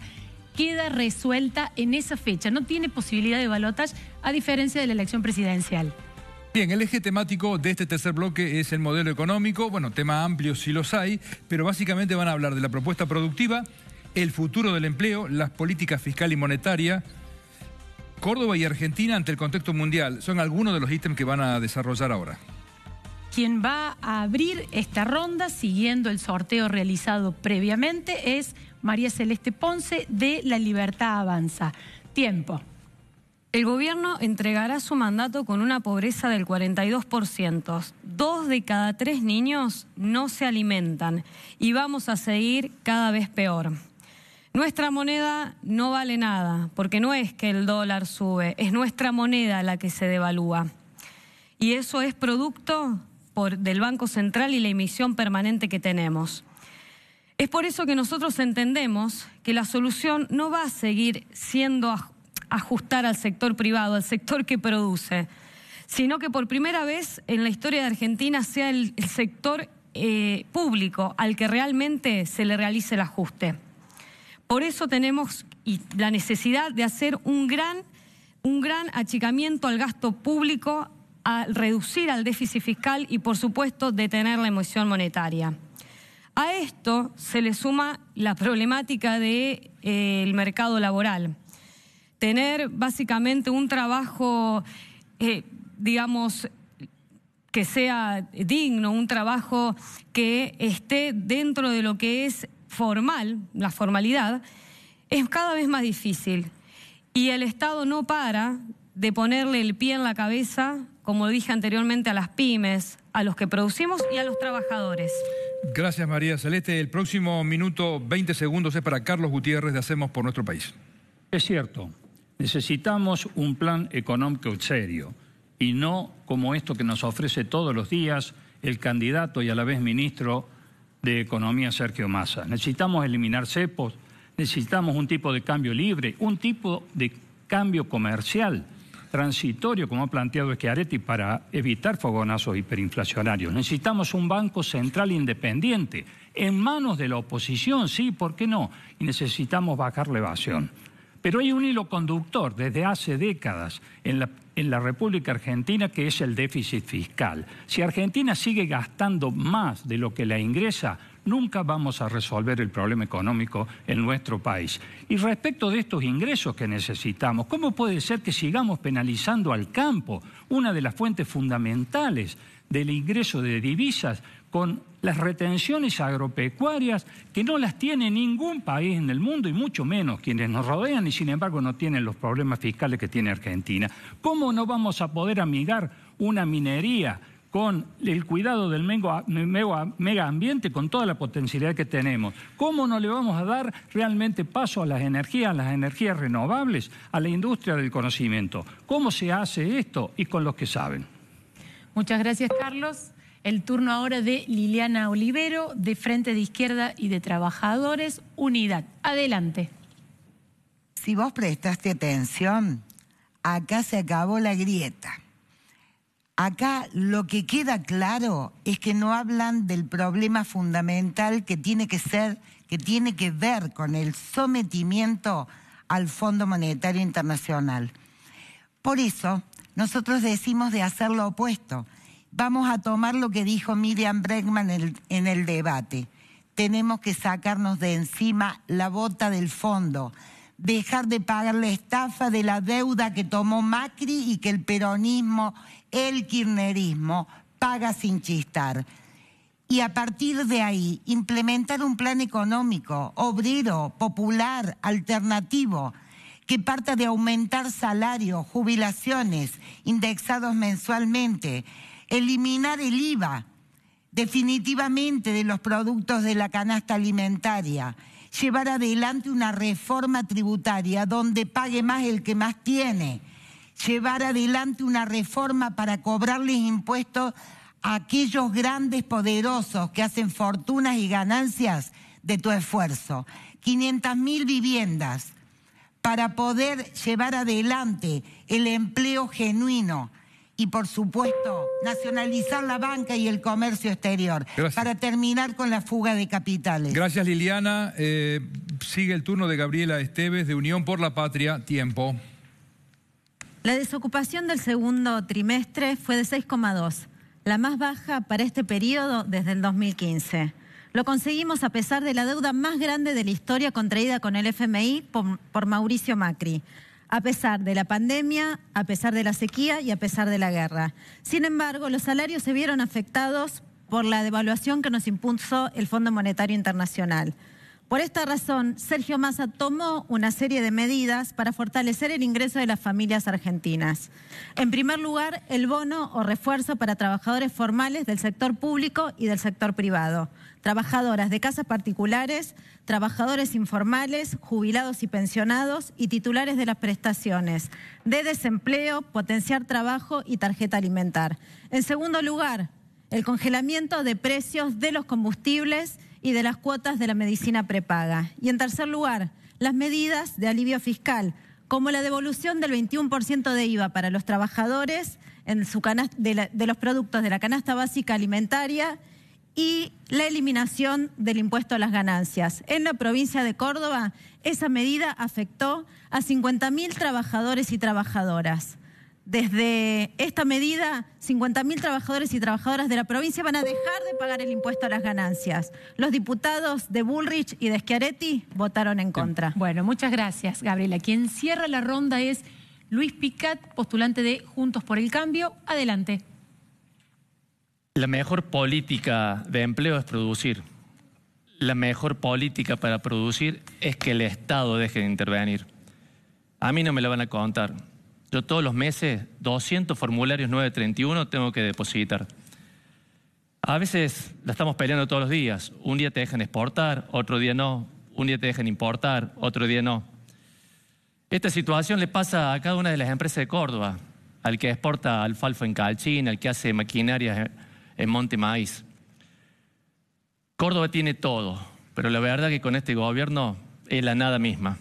queda resuelta en esa fecha, no tiene posibilidad de balotaje a diferencia de la elección presidencial. Bien, el eje temático de este tercer bloque es el modelo económico, bueno, tema amplio si los hay, pero básicamente van a hablar de la propuesta productiva, el futuro del empleo, las políticas fiscal y monetaria, Córdoba y Argentina ante el contexto mundial son algunos de los ítems que van a desarrollar ahora. Quien va a abrir esta ronda siguiendo el sorteo realizado previamente es María Celeste Ponce de La Libertad Avanza. Tiempo. El gobierno entregará su mandato con una pobreza del 42%. Dos de cada tres niños no se alimentan y vamos a seguir cada vez peor. Nuestra moneda no vale nada, porque no es que el dólar sube, es nuestra moneda la que se devalúa. Y eso es producto del Banco Central y la emisión permanente que tenemos. Es por eso que nosotros entendemos que la solución no va a seguir siendo ajustar al sector privado, al sector que produce, sino que por primera vez en la historia de Argentina sea el, sector eh, público al que realmente se le realice el ajuste. Por eso tenemos la necesidad de hacer un gran, un gran achicamiento al gasto público, a reducir al déficit fiscal y, por supuesto, detener la emoción monetaria. A esto se le suma la problemática del eh, mercado laboral. Tener básicamente un trabajo, eh, digamos, que sea digno, un trabajo que esté dentro de lo que es formal, la formalidad, es cada vez más difícil. Y el Estado no para de ponerle el pie en la cabeza, como dije anteriormente, a las pymes, a los que producimos y a los trabajadores. Gracias María Celeste. El próximo minuto 20 segundos es para Carlos Gutiérrez de Hacemos por Nuestro País. Es cierto, necesitamos un plan económico serio y no como esto que nos ofrece todos los días el candidato y a la vez ministro de Economía, Sergio Massa. Necesitamos eliminar cepos, necesitamos un tipo de cambio libre, un tipo de cambio comercial transitorio, como ha planteado Schiaretti, para evitar fogonazos hiperinflacionarios. Necesitamos un banco central independiente, en manos de la oposición, sí, ¿por qué no? Y necesitamos bajar la evasión. Pero hay un hilo conductor desde hace décadas en la en la República Argentina, que es el déficit fiscal. Si Argentina sigue gastando más de lo que la ingresa, nunca vamos a resolver el problema económico en nuestro país. Y respecto de estos ingresos que necesitamos, ¿cómo puede ser que sigamos penalizando al campo, una de las fuentes fundamentales del ingreso de divisas? con las retenciones agropecuarias que no las tiene ningún país en el mundo y mucho menos quienes nos rodean y sin embargo no tienen los problemas fiscales que tiene Argentina. ¿Cómo no vamos a poder amigar una minería con el cuidado del megaambiente con toda la potencialidad que tenemos. ¿Cómo no le vamos a dar realmente paso a las energías, a las energías renovables, a la industria del conocimiento? ¿Cómo se hace esto y con los que saben? Muchas gracias, Carlos. El turno ahora de Liliana Olivero, de Frente de Izquierda y de Trabajadores, Unidad. Adelante. Si vos prestaste atención, acá se acabó la grieta. Acá lo que queda claro es que no hablan del problema fundamental que tiene que ser, que tiene que ver con el sometimiento al Fondo Monetario Internacional. Por eso, nosotros decimos de hacer lo opuesto Vamos a tomar lo que dijo Miriam Bregman en el, en el debate. Tenemos que sacarnos de encima la bota del fondo, dejar de pagar la estafa de la deuda que tomó Macri y que el peronismo, el kirchnerismo, paga sin chistar y a partir de ahí implementar un plan económico, obrero, popular, alternativo, que parta de aumentar salarios, jubilaciones, indexados mensualmente, eliminar el IVA definitivamente de los productos de la canasta alimentaria, llevar adelante una reforma tributaria donde pague más el que más tiene, llevar adelante una reforma para cobrarles impuestos a aquellos grandes poderosos que hacen fortunas y ganancias de tu esfuerzo. 500.000 viviendas para poder llevar adelante el empleo genuino y, por supuesto, nacionalizar la banca y el comercio exterior para terminar con la fuga de capitales. Gracias, Liliana. Eh, sigue el turno de Gabriela Esteves de Unión por la Patria. Tiempo. La desocupación del segundo trimestre fue de 6,2, la más baja para este periodo desde el 2015. Lo conseguimos a pesar de la deuda más grande de la historia contraída con el FMI por Mauricio Macri a pesar de la pandemia, a pesar de la sequía y a pesar de la guerra. Sin embargo, los salarios se vieron afectados por la devaluación que nos impuso el Fondo Monetario Internacional. Por esta razón, Sergio Massa tomó una serie de medidas para fortalecer el ingreso de las familias argentinas. En primer lugar, el bono o refuerzo para trabajadores formales del sector público y del sector privado trabajadoras de casas particulares, trabajadores informales, jubilados y pensionados y titulares de las prestaciones de desempleo, potenciar trabajo y tarjeta alimentar. En segundo lugar, el congelamiento de precios de los combustibles y de las cuotas de la medicina prepaga. Y en tercer lugar, las medidas de alivio fiscal, como la devolución del 21% de IVA para los trabajadores en su de los productos de la canasta básica alimentaria y la eliminación del impuesto a las ganancias. En la provincia de Córdoba, esa medida afectó a 50.000 trabajadores y trabajadoras. Desde esta medida, 50.000 trabajadores y trabajadoras de la provincia van a dejar de pagar el impuesto a las ganancias. Los diputados de Bullrich y de Schiaretti votaron en contra. Bueno, muchas gracias, Gabriela. Quien cierra la ronda es Luis Picat, postulante de Juntos por el Cambio. Adelante. La mejor política de empleo es producir. La mejor política para producir es que el Estado deje de intervenir. A mí no me lo van a contar. Yo todos los meses 200 formularios 931 tengo que depositar. A veces la estamos peleando todos los días. Un día te dejan exportar, otro día no. Un día te dejan importar, otro día no. Esta situación le pasa a cada una de las empresas de Córdoba, al que exporta alfalfa en Calchín, al que hace maquinarias en Monte Maíz. Córdoba tiene todo, pero la verdad que con este gobierno es la nada misma.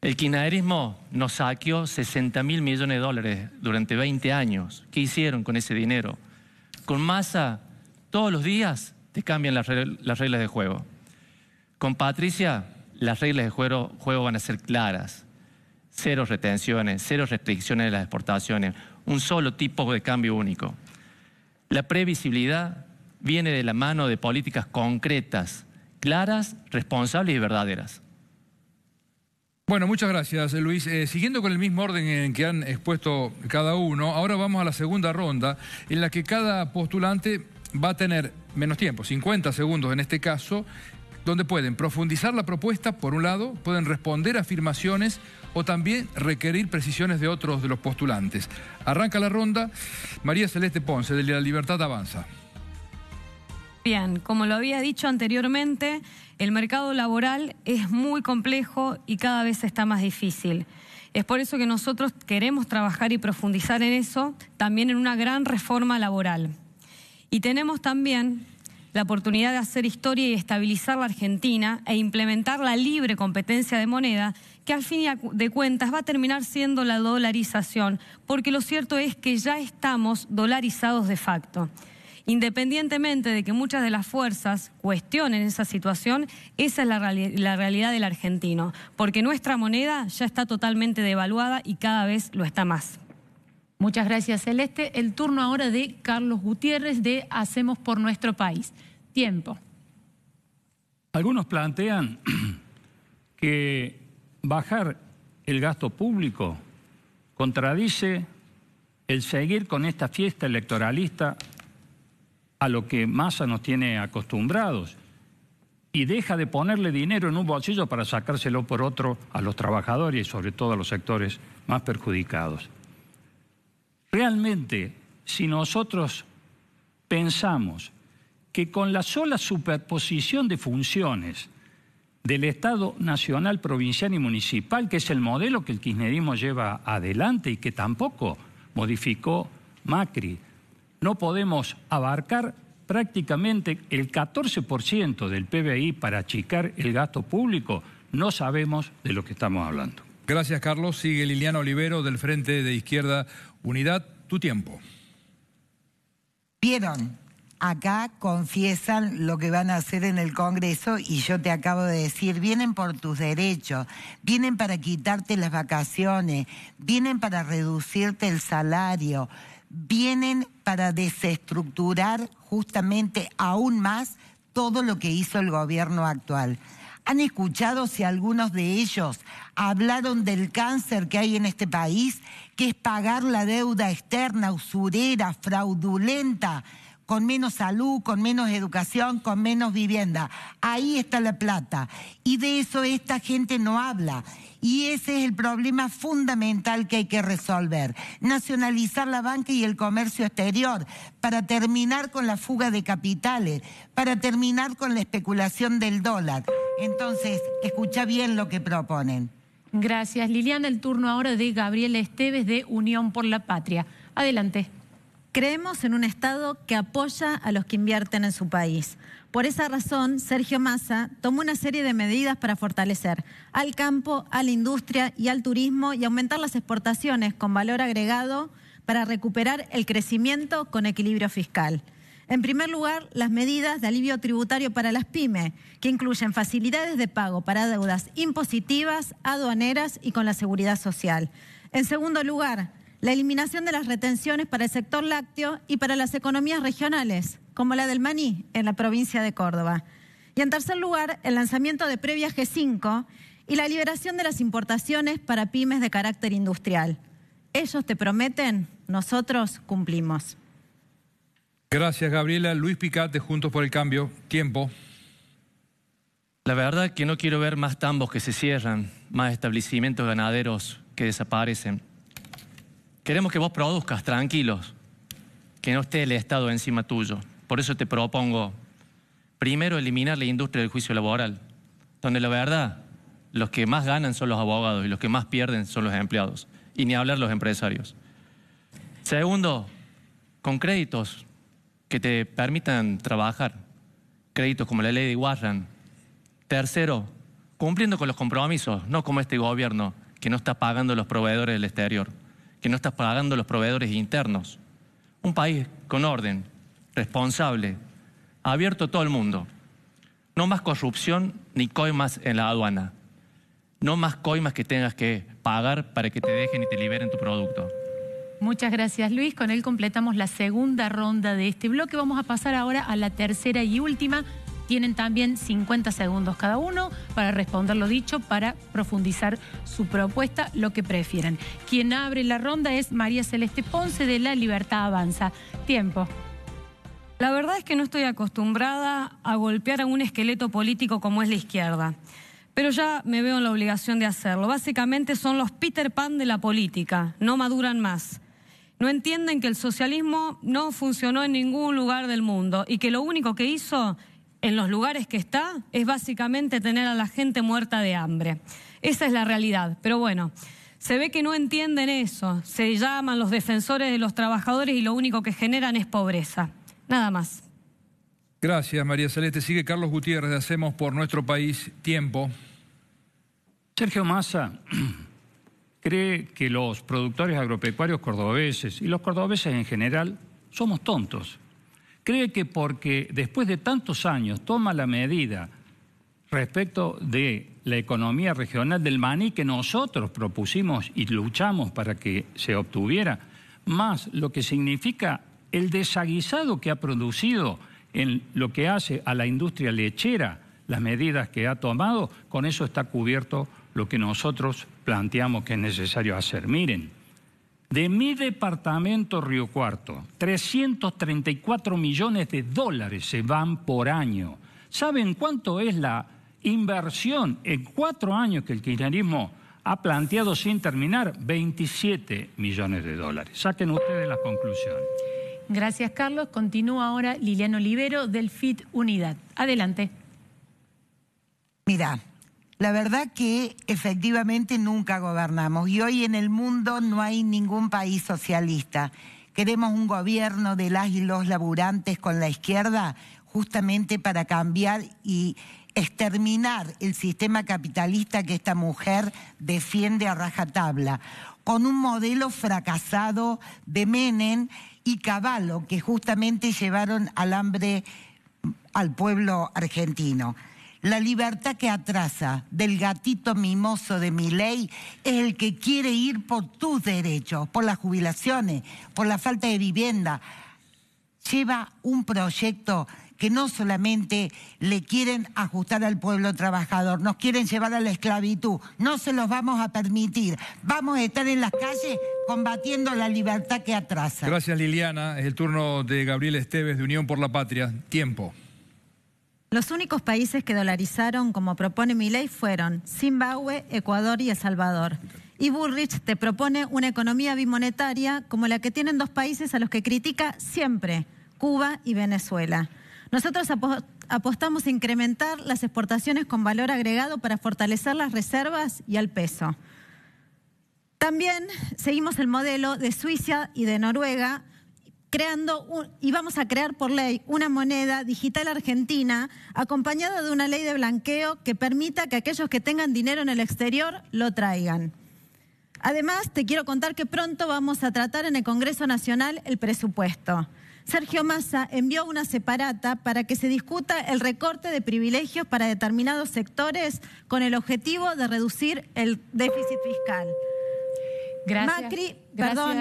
El kirchnerismo nos saqueó 60 mil millones de dólares durante 20 años. ¿Qué hicieron con ese dinero? Con Massa, todos los días te cambian las reglas de juego. Con Patricia, las reglas de juego, van a ser claras. Cero retenciones, cero restricciones de las exportaciones, un solo tipo de cambio único. La previsibilidad viene de la mano de políticas concretas, claras, responsables y verdaderas. Bueno, muchas gracias, Luis. Eh, siguiendo con el mismo orden en que han expuesto cada uno, ahora vamos a la segunda ronda, en la que cada postulante va a tener menos tiempo, 50 segundos en este caso, donde pueden profundizar la propuesta, por un lado, pueden responder afirmaciones o también requerir precisiones de otros de los postulantes. Arranca la ronda María Celeste Ponce, de La Libertad Avanza. Bien, como lo había dicho anteriormente, el mercado laboral es muy complejo y cada vez está más difícil. Es por eso que nosotros queremos trabajar y profundizar en eso, también en una gran reforma laboral. Y tenemos también la oportunidad de hacer historia y estabilizar la Argentina e implementar la libre competencia de moneda que al fin y de cuentas va a terminar siendo la dolarización, porque lo cierto es que ya estamos dolarizados de facto. Independientemente de que muchas de las fuerzas cuestionen esa situación, esa es la, la, realidad del argentino, porque nuestra moneda ya está totalmente devaluada y cada vez lo está más. Muchas gracias, Celeste. El turno ahora de Carlos Gutiérrez de Hacemos por Nuestro País tiempo. Algunos plantean que bajar el gasto público contradice el seguir con esta fiesta electoralista a lo que Massa nos tiene acostumbrados y deja de ponerle dinero en un bolsillo para sacárselo por otro a los trabajadores y sobre todo a los sectores más perjudicados. Realmente, si nosotros pensamos que con la sola superposición de funciones del Estado nacional, provincial y municipal, que es el modelo que el kirchnerismo lleva adelante y que tampoco modificó Macri, no podemos abarcar prácticamente el 14% del PBI para achicar el gasto público, no sabemos de lo que estamos hablando. Gracias, Carlos. Sigue Liliana Olivero del Frente de Izquierda Unidad. Tu tiempo. Vieron acá confiesan lo que van a hacer en el Congreso y yo te acabo de decir, vienen por tus derechos, vienen para quitarte las vacaciones, vienen para reducirte el salario, vienen para desestructurar justamente aún más todo lo que hizo el gobierno actual. ¿Han escuchado si algunos de ellos hablaron del cáncer que hay en este país, que es pagar la deuda externa, usurera, fraudulenta? con menos salud, con menos educación, con menos vivienda. Ahí está la plata. Y de eso esta gente no habla. Y ese es el problema fundamental que hay que resolver. Nacionalizar la banca y el comercio exterior para terminar con la fuga de capitales, para terminar con la especulación del dólar. Entonces, escucha bien lo que proponen. Gracias, Liliana. El turno ahora de Gabriel Esteves de Unión por la Patria. Adelante. Creemos en un Estado que apoya a los que invierten en su país. Por esa razón, Sergio Massa tomó una serie de medidas para fortalecer al campo, a la industria y al turismo y aumentar las exportaciones con valor agregado para recuperar el crecimiento con equilibrio fiscal. En primer lugar, las medidas de alivio tributario para las pymes, que incluyen facilidades de pago para deudas impositivas, aduaneras y con la seguridad social. En segundo lugar, la eliminación de las retenciones para el sector lácteo y para las economías regionales, como la del maní en la provincia de Córdoba. Y en tercer lugar, el lanzamiento de Previa G5 y la liberación de las importaciones para pymes de carácter industrial. Ellos te prometen, nosotros cumplimos. Gracias, Gabriela. Luis Picate, Juntos por el Cambio. Tiempo. La verdad que no quiero ver más tambos que se cierran, más establecimientos ganaderos que desaparecen. Queremos que vos produzcas tranquilos, que no esté el Estado encima tuyo. Por eso te propongo, primero, eliminar la industria del juicio laboral, donde la verdad, los que más ganan son los abogados y los que más pierden son los empleados, y ni hablar los empresarios. Segundo, con créditos que te permitan trabajar, créditos como la ley de Warren. Tercero, cumpliendo con los compromisos, no como este gobierno que no está pagando los proveedores del exterior que no estás pagando los proveedores internos. Un país con orden, responsable, abierto a todo el mundo. No más corrupción ni coimas en la aduana. No más coimas que tengas que pagar para que te dejen y te liberen tu producto. Muchas gracias Luis. Con él completamos la segunda ronda de este bloque. Vamos a pasar ahora a la tercera y última. Tienen también 50 segundos cada uno para responder lo dicho, para profundizar su propuesta, lo que prefieran. Quien abre la ronda es María Celeste Ponce de La Libertad Avanza. Tiempo. La verdad es que no estoy acostumbrada a golpear a un esqueleto político como es la izquierda, pero ya me veo en la obligación de hacerlo. Básicamente son los Peter Pan de la política, no maduran más. No entienden que el socialismo no funcionó en ningún lugar del mundo y que lo único que hizo en los lugares que está es básicamente tener a la gente muerta de hambre. Esa es la realidad. Pero bueno, se ve que no entienden eso. Se llaman los defensores de los trabajadores y lo único que generan es pobreza. Nada más. Gracias, María Celeste. Sigue Carlos Gutiérrez Hacemos por Nuestro País Tiempo. Sergio Massa cree que los productores agropecuarios cordobeses y los cordobeses en general somos tontos cree que porque después de tantos años toma la medida respecto de la economía regional del maní que nosotros propusimos y luchamos para que se obtuviera, más lo que significa el desaguisado que ha producido en lo que hace a la industria lechera, las medidas que ha tomado, con eso está cubierto lo que nosotros planteamos que es necesario hacer. Miren, de mi departamento Río Cuarto, 334 millones de dólares se van por año. ¿Saben cuánto es la inversión en cuatro años que el kirchnerismo ha planteado sin terminar? 27 millones de dólares. Saquen ustedes la conclusión. Gracias, Carlos. Continúa ahora Liliano Olivero del FIT Unidad. Adelante. Mira, la verdad que efectivamente nunca gobernamos y hoy en el mundo no hay ningún país socialista. Queremos un gobierno de las y los laburantes con la izquierda justamente para cambiar y exterminar el sistema capitalista que esta mujer defiende a rajatabla, con un modelo fracasado de Menem y Caballo, que justamente llevaron al hambre al pueblo argentino. La libertad que atrasa del gatito mimoso de mi ley es el que quiere ir por tus derechos, por las jubilaciones, por la falta de vivienda. Lleva un proyecto que no solamente le quieren ajustar al pueblo trabajador, nos quieren llevar a la esclavitud. No se los vamos a permitir. Vamos a estar en las calles combatiendo la libertad que atrasa. Gracias, Liliana. Es el turno de Gabriel Esteves de Unión por la Patria. Tiempo. Los únicos países que dolarizaron, como propone mi ley, fueron Zimbabue, Ecuador y El Salvador. Y Bullrich te propone una economía bimonetaria como la que tienen dos países a los que critica siempre, Cuba y Venezuela. Nosotros apostamos a incrementar las exportaciones con valor agregado para fortalecer las reservas y al peso. También seguimos el modelo de Suiza y de Noruega, creando y vamos a crear por ley una moneda digital argentina acompañada de una ley de blanqueo que permita que aquellos que tengan dinero en el exterior lo traigan. Además, te quiero contar que pronto vamos a tratar en el Congreso Nacional el presupuesto. Sergio Massa envió una separata para que se discuta el recorte de privilegios para determinados sectores con el objetivo de reducir el déficit fiscal. Macri, perdón,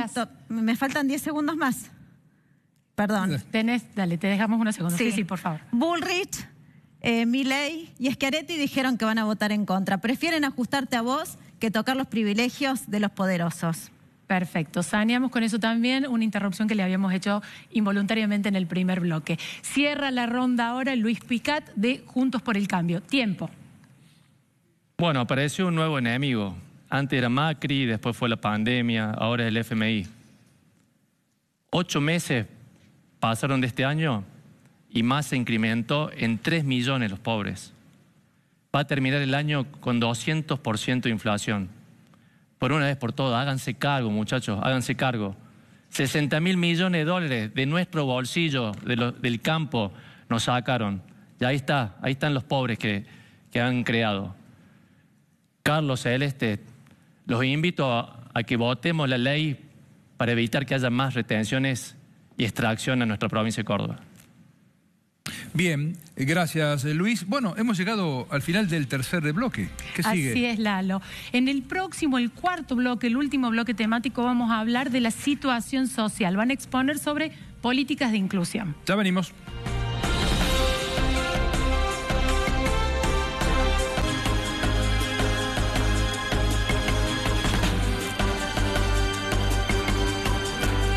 me faltan 10 segundos más. Perdón. Tenés, dale, te dejamos una segunda. Sí, sí, por favor. Bullrich, eh, y Schiaretti dijeron que van a votar en contra. Prefieren ajustarte a vos que tocar los privilegios de los poderosos. Perfecto. Saneamos con eso también una interrupción que le habíamos hecho involuntariamente en el primer bloque. Cierra la ronda ahora Luis Picat de Juntos por el Cambio. Tiempo. Bueno, apareció un nuevo enemigo. Antes era Macri, después fue la pandemia, ahora es el FMI. Ocho meses pasaron de este año y más se incrementó en 3 millones los pobres. Va a terminar el año con 200% de inflación. Por una vez por todas, háganse cargo, muchachos, háganse cargo. 60 mil millones de dólares de nuestro bolsillo, del campo, nos sacaron. Y ahí está, ahí están los pobres que, que han creado. Carlos Celeste, los invito a que votemos la ley para evitar que haya más retenciones y extracción en nuestra provincia de Córdoba. Bien, gracias eh, Luis. Bueno, hemos llegado al final del tercer bloque. ¿Qué sigue? Así es, Lalo. En el próximo, el cuarto bloque, el último bloque temático, vamos a hablar de la situación social. Van a exponer sobre políticas de inclusión. Ya venimos.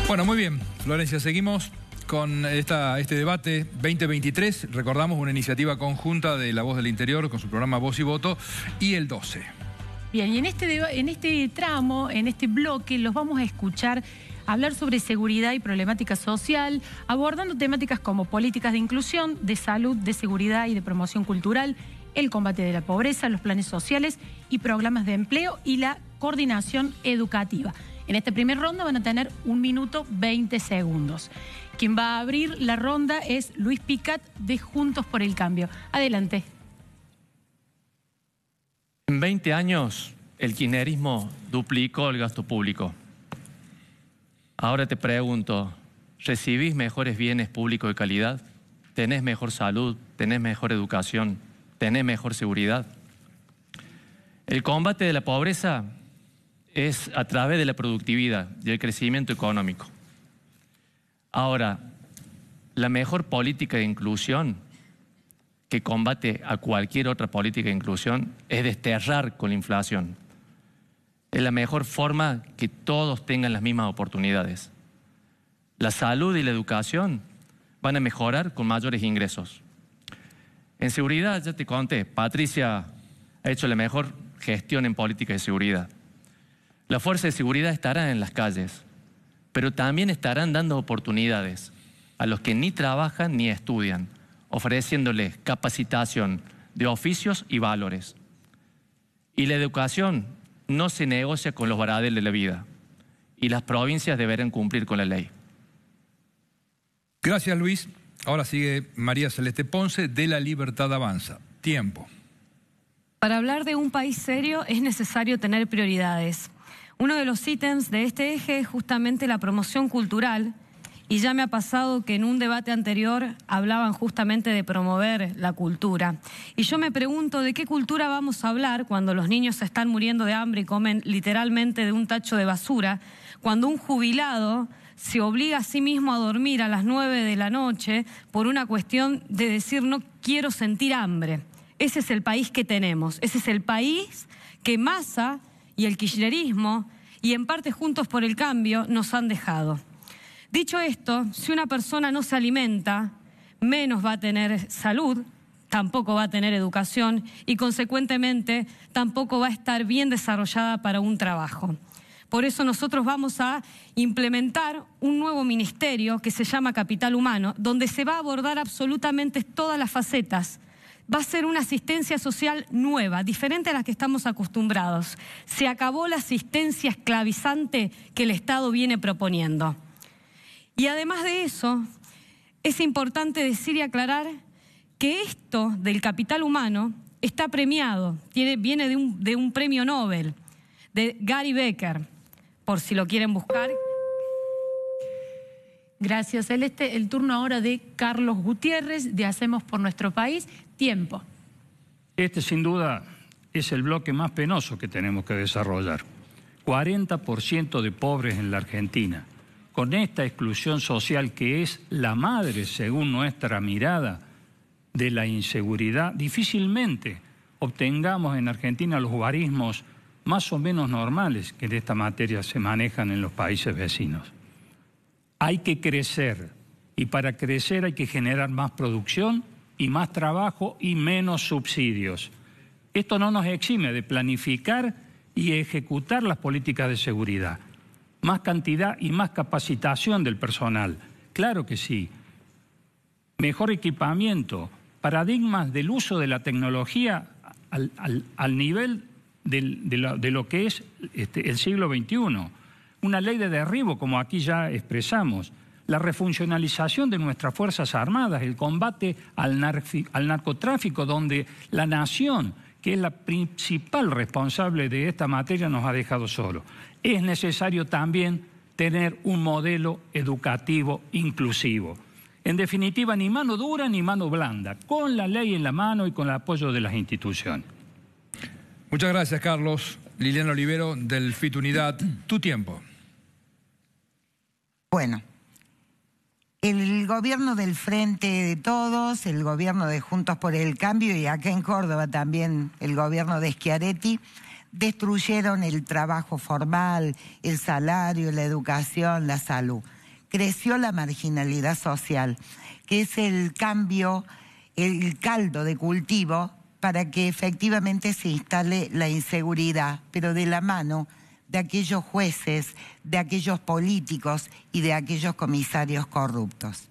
Bueno, muy bien. Florencia, seguimos con esta, este debate 2023. Recordamos una iniciativa conjunta de La Voz del Interior con su programa Voz y Voto y el 12. Bien, y en este, en este tramo, en este bloque, los vamos a escuchar hablar sobre seguridad y problemática social, abordando temáticas como políticas de inclusión, de salud, de seguridad y de promoción cultural, el combate de la pobreza, los planes sociales y programas de empleo y la coordinación educativa. En esta primera ronda van a tener un minuto 20 segundos. Quien va a abrir la ronda es Luis Picat de Juntos por el Cambio. Adelante. En 20 años, el kinerismo duplicó el gasto público. Ahora te pregunto, ¿recibís mejores bienes públicos de calidad? ¿Tenés mejor salud? ¿Tenés mejor educación? ¿Tenés mejor seguridad? El combate de la pobreza es a través de la productividad y el crecimiento económico. Ahora, la mejor política de inclusión que combate a cualquier otra política de inclusión es desterrar con la inflación. Es la mejor forma que todos tengan las mismas oportunidades. La salud y la educación van a mejorar con mayores ingresos. En seguridad, ya te conté, Patricia ha hecho la mejor gestión en política de seguridad. Las fuerzas de seguridad estarán en las calles, pero también estarán dando oportunidades a los que ni trabajan ni estudian, ofreciéndoles capacitación de oficios y valores. Y la educación no se negocia con los varades de la vida, y las provincias deberán cumplir con la ley. Gracias Luis. Ahora sigue María Celeste Ponce de La Libertad Avanza. Tiempo. Para hablar de un país serio es necesario tener prioridades. Uno de los ítems de este eje es justamente la promoción cultural y ya me ha pasado que en un debate anterior hablaban justamente de promover la cultura. Y yo me pregunto de qué cultura vamos a hablar cuando los niños se están muriendo de hambre y comen literalmente de un tacho de basura, cuando un jubilado se obliga a sí mismo a dormir a las nueve de la noche por una cuestión de decir no quiero sentir hambre. Ese es el país que tenemos, ese es el país que masa y el kirchnerismo y en parte Juntos por el Cambio nos han dejado. Dicho esto, si una persona no se alimenta, menos va a tener salud, tampoco va a tener educación y consecuentemente tampoco va a estar bien desarrollada para un trabajo. Por eso nosotros vamos a implementar un nuevo ministerio que se llama Capital Humano, donde se va a abordar absolutamente todas las facetas va a ser una asistencia social nueva, diferente a la que estamos acostumbrados. Se acabó la asistencia esclavizante que el Estado viene proponiendo. Y además de eso, es importante decir y aclarar que esto del capital humano está premiado, viene de un, de un premio Nobel, de Gary Becker, por si lo quieren buscar. Gracias, Celeste. El turno ahora de Carlos Gutiérrez, de Hacemos por Nuestro País tiempo. Este sin duda es el bloque más penoso que tenemos que desarrollar. 40% de pobres en la Argentina. Con esta exclusión social que es la madre, según nuestra mirada, de la inseguridad, difícilmente obtengamos en Argentina los guarismos más o menos normales que en esta materia se manejan en los países vecinos. Hay que crecer y para crecer hay que generar más producción y más trabajo y menos subsidios. Esto no nos exime de planificar y ejecutar las políticas de seguridad. Más cantidad y más capacitación del personal. Claro que sí. Mejor equipamiento, paradigmas del uso de la tecnología al, nivel de, lo, que es este, el siglo XXI. Una ley de derribo, como aquí ya expresamos la refuncionalización de nuestras Fuerzas Armadas, el combate al, al narcotráfico, donde la nación, que es la principal responsable de esta materia, nos ha dejado solos. Es necesario también tener un modelo educativo inclusivo. En definitiva, ni mano dura ni mano blanda, con la ley en la mano y con el apoyo de las instituciones. Muchas gracias, Carlos. Liliana Olivero, del FIT tu tiempo. Bueno, el gobierno del Frente de Todos, el gobierno de Juntos por el Cambio y acá en Córdoba también el gobierno de Schiaretti, destruyeron el trabajo formal, el salario, la educación, la salud. Creció la marginalidad social, que es el cambio, el caldo de cultivo para que efectivamente se instale la inseguridad, pero de la mano de aquellos jueces, de aquellos políticos y de aquellos comisarios corruptos.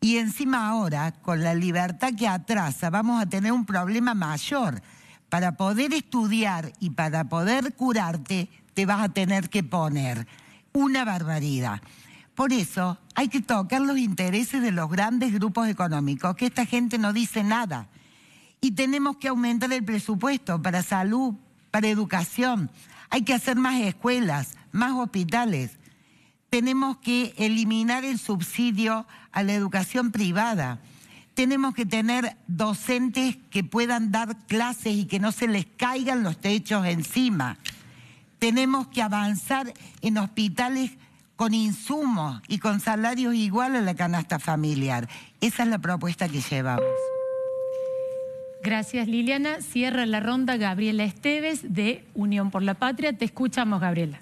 Y encima ahora, con la libertad que atrasa, vamos a tener un problema mayor. Para poder estudiar y para poder curarte, te vas a tener que poner. Una barbaridad. Por eso hay que tocar los intereses de los grandes grupos económicos, que esta gente no dice nada. Y tenemos que aumentar el presupuesto para salud, para educación, hay que hacer más escuelas, más hospitales. Tenemos que eliminar el subsidio a la educación privada. Tenemos que tener docentes que puedan dar clases y que no se les caigan los techos encima. Tenemos que avanzar en hospitales con insumos y con salarios iguales a la canasta familiar. Esa es la propuesta que llevamos. Gracias, Liliana. Cierra la ronda Gabriela Esteves de Unión por la Patria. Te escuchamos, Gabriela.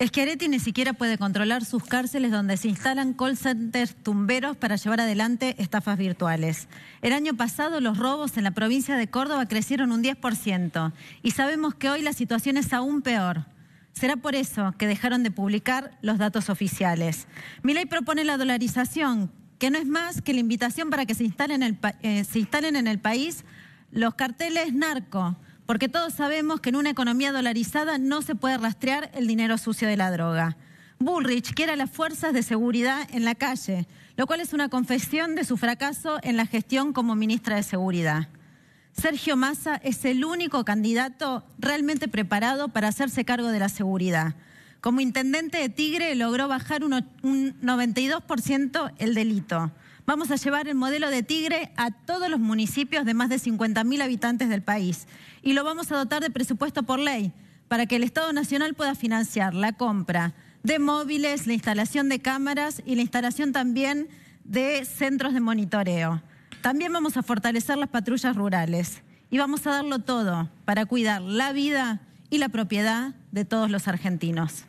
Schiaretti ni siquiera puede controlar sus cárceles donde se instalan call centers tumberos para llevar adelante estafas virtuales. El año pasado los robos en la provincia de Córdoba crecieron un 10% y sabemos que hoy la situación es aún peor. Será por eso que dejaron de publicar los datos oficiales. ley propone la dolarización, que no es más que la invitación para que eh, se instalen, en el país los carteles narco, porque todos sabemos que en una economía dolarizada no se puede rastrear el dinero sucio de la droga. Bullrich quiere a las fuerzas de seguridad en la calle, lo cual es una confesión de su fracaso en la gestión como ministra de Seguridad. Sergio Massa es el único candidato realmente preparado para hacerse cargo de la seguridad. Como intendente de Tigre logró bajar un, 92% el delito. Vamos a llevar el modelo de Tigre a todos los municipios de más de 50.000 habitantes del país y lo vamos a dotar de presupuesto por ley para que el Estado Nacional pueda financiar la compra de móviles, la instalación de cámaras y la instalación también de centros de monitoreo. También vamos a fortalecer las patrullas rurales y vamos a darlo todo para cuidar la vida y la propiedad de todos los argentinos.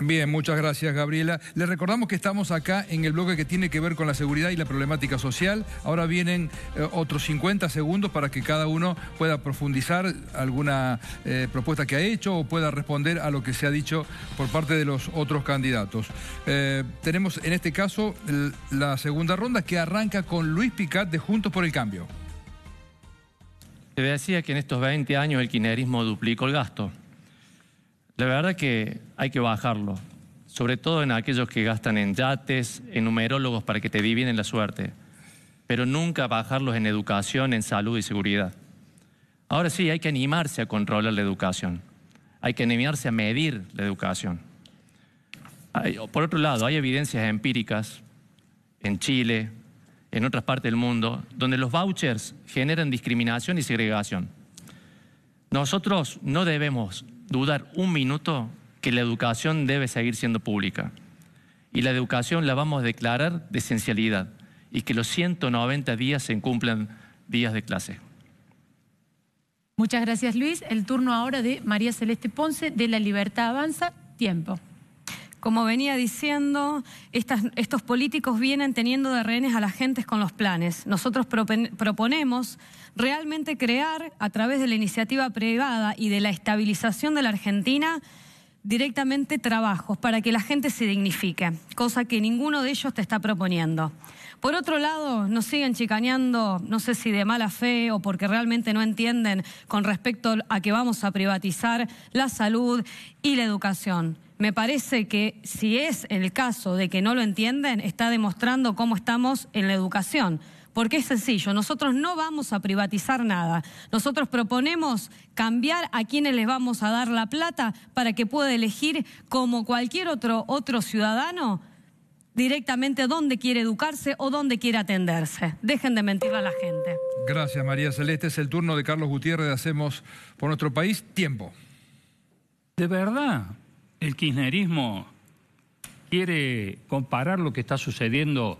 Bien, muchas gracias Gabriela. Les recordamos que estamos acá en el bloque que tiene que ver con la seguridad y la problemática social. Ahora vienen eh, otros 50 segundos para que cada uno pueda profundizar alguna eh, propuesta que ha hecho o pueda responder a lo que se ha dicho por parte de los otros candidatos. Eh, tenemos en este caso la segunda ronda que arranca con Luis Picat de Juntos por el Cambio. Se decía que en estos 20 años el quinerismo duplicó el gasto. La verdad que hay que bajarlo, sobre todo en aquellos que gastan en yates, en numerólogos para que te divinen la suerte, pero nunca bajarlos en educación, en salud y seguridad. Ahora sí, hay que animarse a controlar la educación, hay que animarse a medir la educación. por otro lado, hay evidencias empíricas en Chile, en otras partes del mundo, donde los vouchers generan discriminación y segregación. Nosotros no debemos dudar un minuto que la educación debe seguir siendo pública. Y la educación la vamos a declarar de esencialidad y que los 190 días se cumplan días de clase. Muchas gracias Luis. El turno ahora de María Celeste Ponce de La Libertad Avanza. Tiempo. Como venía diciendo, estos políticos vienen teniendo de rehenes a las gentes con los planes. Nosotros proponemos realmente crear a través de la iniciativa privada y de la estabilización de la Argentina directamente trabajos para que la gente se dignifique, cosa que ninguno de ellos te está proponiendo. Por otro lado, nos siguen chicaneando, no sé si de mala fe o porque realmente no entienden con respecto a que vamos a privatizar la salud y la educación. Me parece que si es el caso de que no lo entienden, está demostrando cómo estamos en la educación porque es sencillo, nosotros no vamos a privatizar nada. Nosotros proponemos cambiar a quienes les vamos a dar la plata para que pueda elegir como cualquier otro, otro ciudadano directamente dónde quiere educarse o dónde quiere atenderse. Dejen de mentir a la gente. Gracias María Celeste. Es el turno de Carlos Gutiérrez de Hacemos por nuestro país. Tiempo. De verdad, el kirchnerismo quiere comparar lo que está sucediendo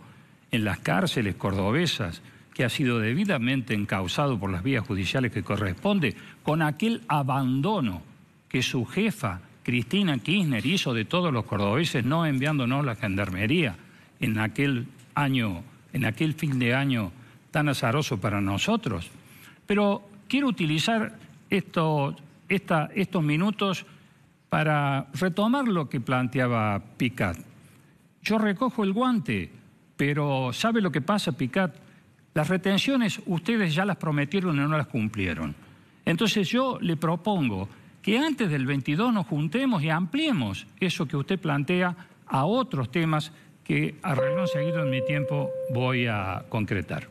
en las cárceles cordobesas, que ha sido debidamente encausado por las vías judiciales que corresponde, con aquel abandono que su jefa, Cristina Kirchner, hizo de todos los cordobeses, no enviándonos la gendarmería en aquel año, en aquel fin de año tan azaroso para nosotros. Pero quiero utilizar estos minutos para retomar lo que planteaba Picat. Yo recojo el guante pero ¿sabe lo que pasa, Picat? Las retenciones ustedes ya las prometieron y no las cumplieron. Entonces yo le propongo que antes del 22 nos juntemos y ampliemos eso que usted plantea a otros temas que a reglón seguido en mi tiempo voy a concretar.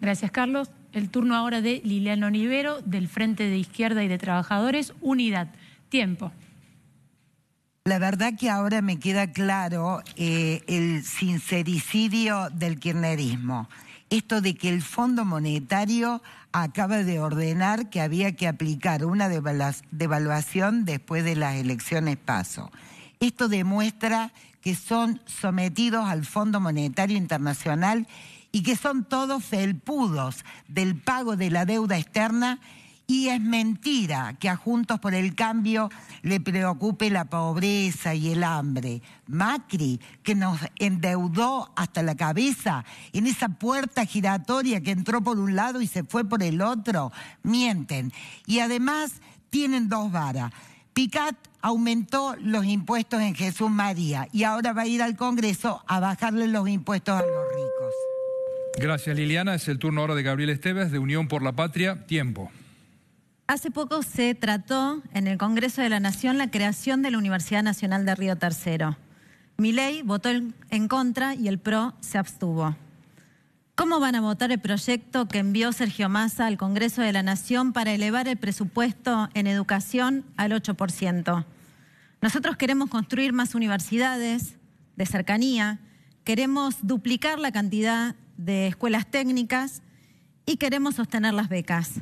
Gracias, Carlos. El turno ahora de Liliano Nivero, del Frente de Izquierda y de Trabajadores, Unidad. Tiempo. La verdad que ahora me queda claro eh, el sincericidio del kirchnerismo. Esto de que el Fondo Monetario acaba de ordenar que había que aplicar una devaluación después de las elecciones paso. Esto demuestra que son sometidos al Fondo Monetario Internacional y que son todos felpudos del pago de la deuda externa y es mentira que a Juntos por el Cambio le preocupe la pobreza y el hambre. Macri, que nos endeudó hasta la cabeza en esa puerta giratoria que entró por un lado y se fue por el otro, mienten. Y además tienen dos varas. Picat aumentó los impuestos en Jesús María y ahora va a ir al Congreso a bajarle los impuestos a los ricos. Gracias Liliana, es el turno ahora de Gabriel Esteves de Unión por la Patria, tiempo. Hace poco se trató en el Congreso de la Nación la creación de la Universidad Nacional de Río Tercero. ley votó en contra y el PRO se abstuvo. ¿Cómo van a votar el proyecto que envió Sergio Massa al Congreso de la Nación para elevar el presupuesto en educación al 8%? Nosotros queremos construir más universidades de cercanía, queremos duplicar la cantidad de escuelas técnicas y queremos sostener las becas.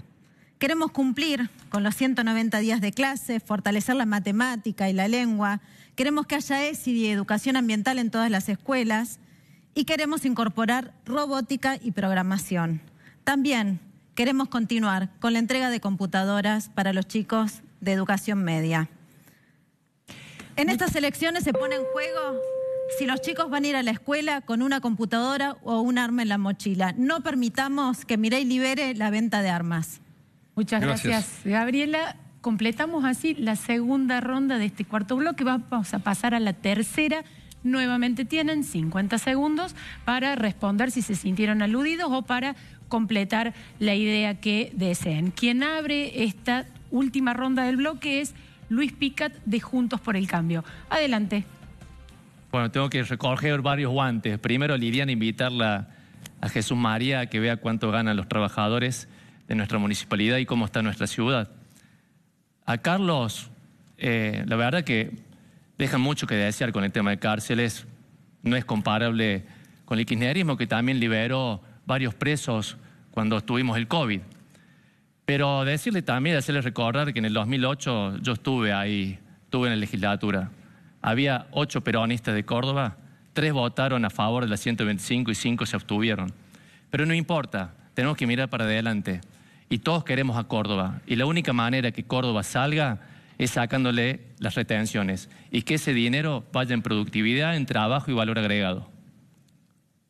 Queremos cumplir con los 190 días de clase, fortalecer la matemática y la lengua. Queremos que haya ESI y educación ambiental en todas las escuelas. Y queremos incorporar robótica y programación. También queremos continuar con la entrega de computadoras para los chicos de educación media. En estas elecciones se pone en juego si los chicos van a ir a la escuela con una computadora o un arma en la mochila. No permitamos que Mireille libere la venta de armas. Muchas gracias. Gabriela. Completamos así la segunda ronda de este cuarto bloque. Vamos a pasar a la tercera. Nuevamente tienen 50 segundos para responder si se sintieron aludidos o para completar la idea que deseen. Quien abre esta última ronda del bloque es Luis Picat de Juntos por el Cambio. Adelante. Bueno, tengo que recoger varios guantes. Primero, Liliana, invitarla a Jesús María a que vea cuánto ganan los trabajadores de nuestra municipalidad y cómo está nuestra ciudad. A Carlos, eh, la verdad que deja mucho que desear con el tema de cárceles, no es comparable con el kirchnerismo que también liberó varios presos cuando tuvimos el COVID. Pero decirle también, hacerle recordar que en el 2008 yo estuve ahí, estuve en la legislatura. Había ocho peronistas de Córdoba, tres votaron a favor de la 125 y cinco se abstuvieron. Pero no importa, tenemos que mirar para adelante y todos queremos a Córdoba. Y la única manera que Córdoba salga es sacándole las retenciones y que ese dinero vaya en productividad, en trabajo y valor agregado.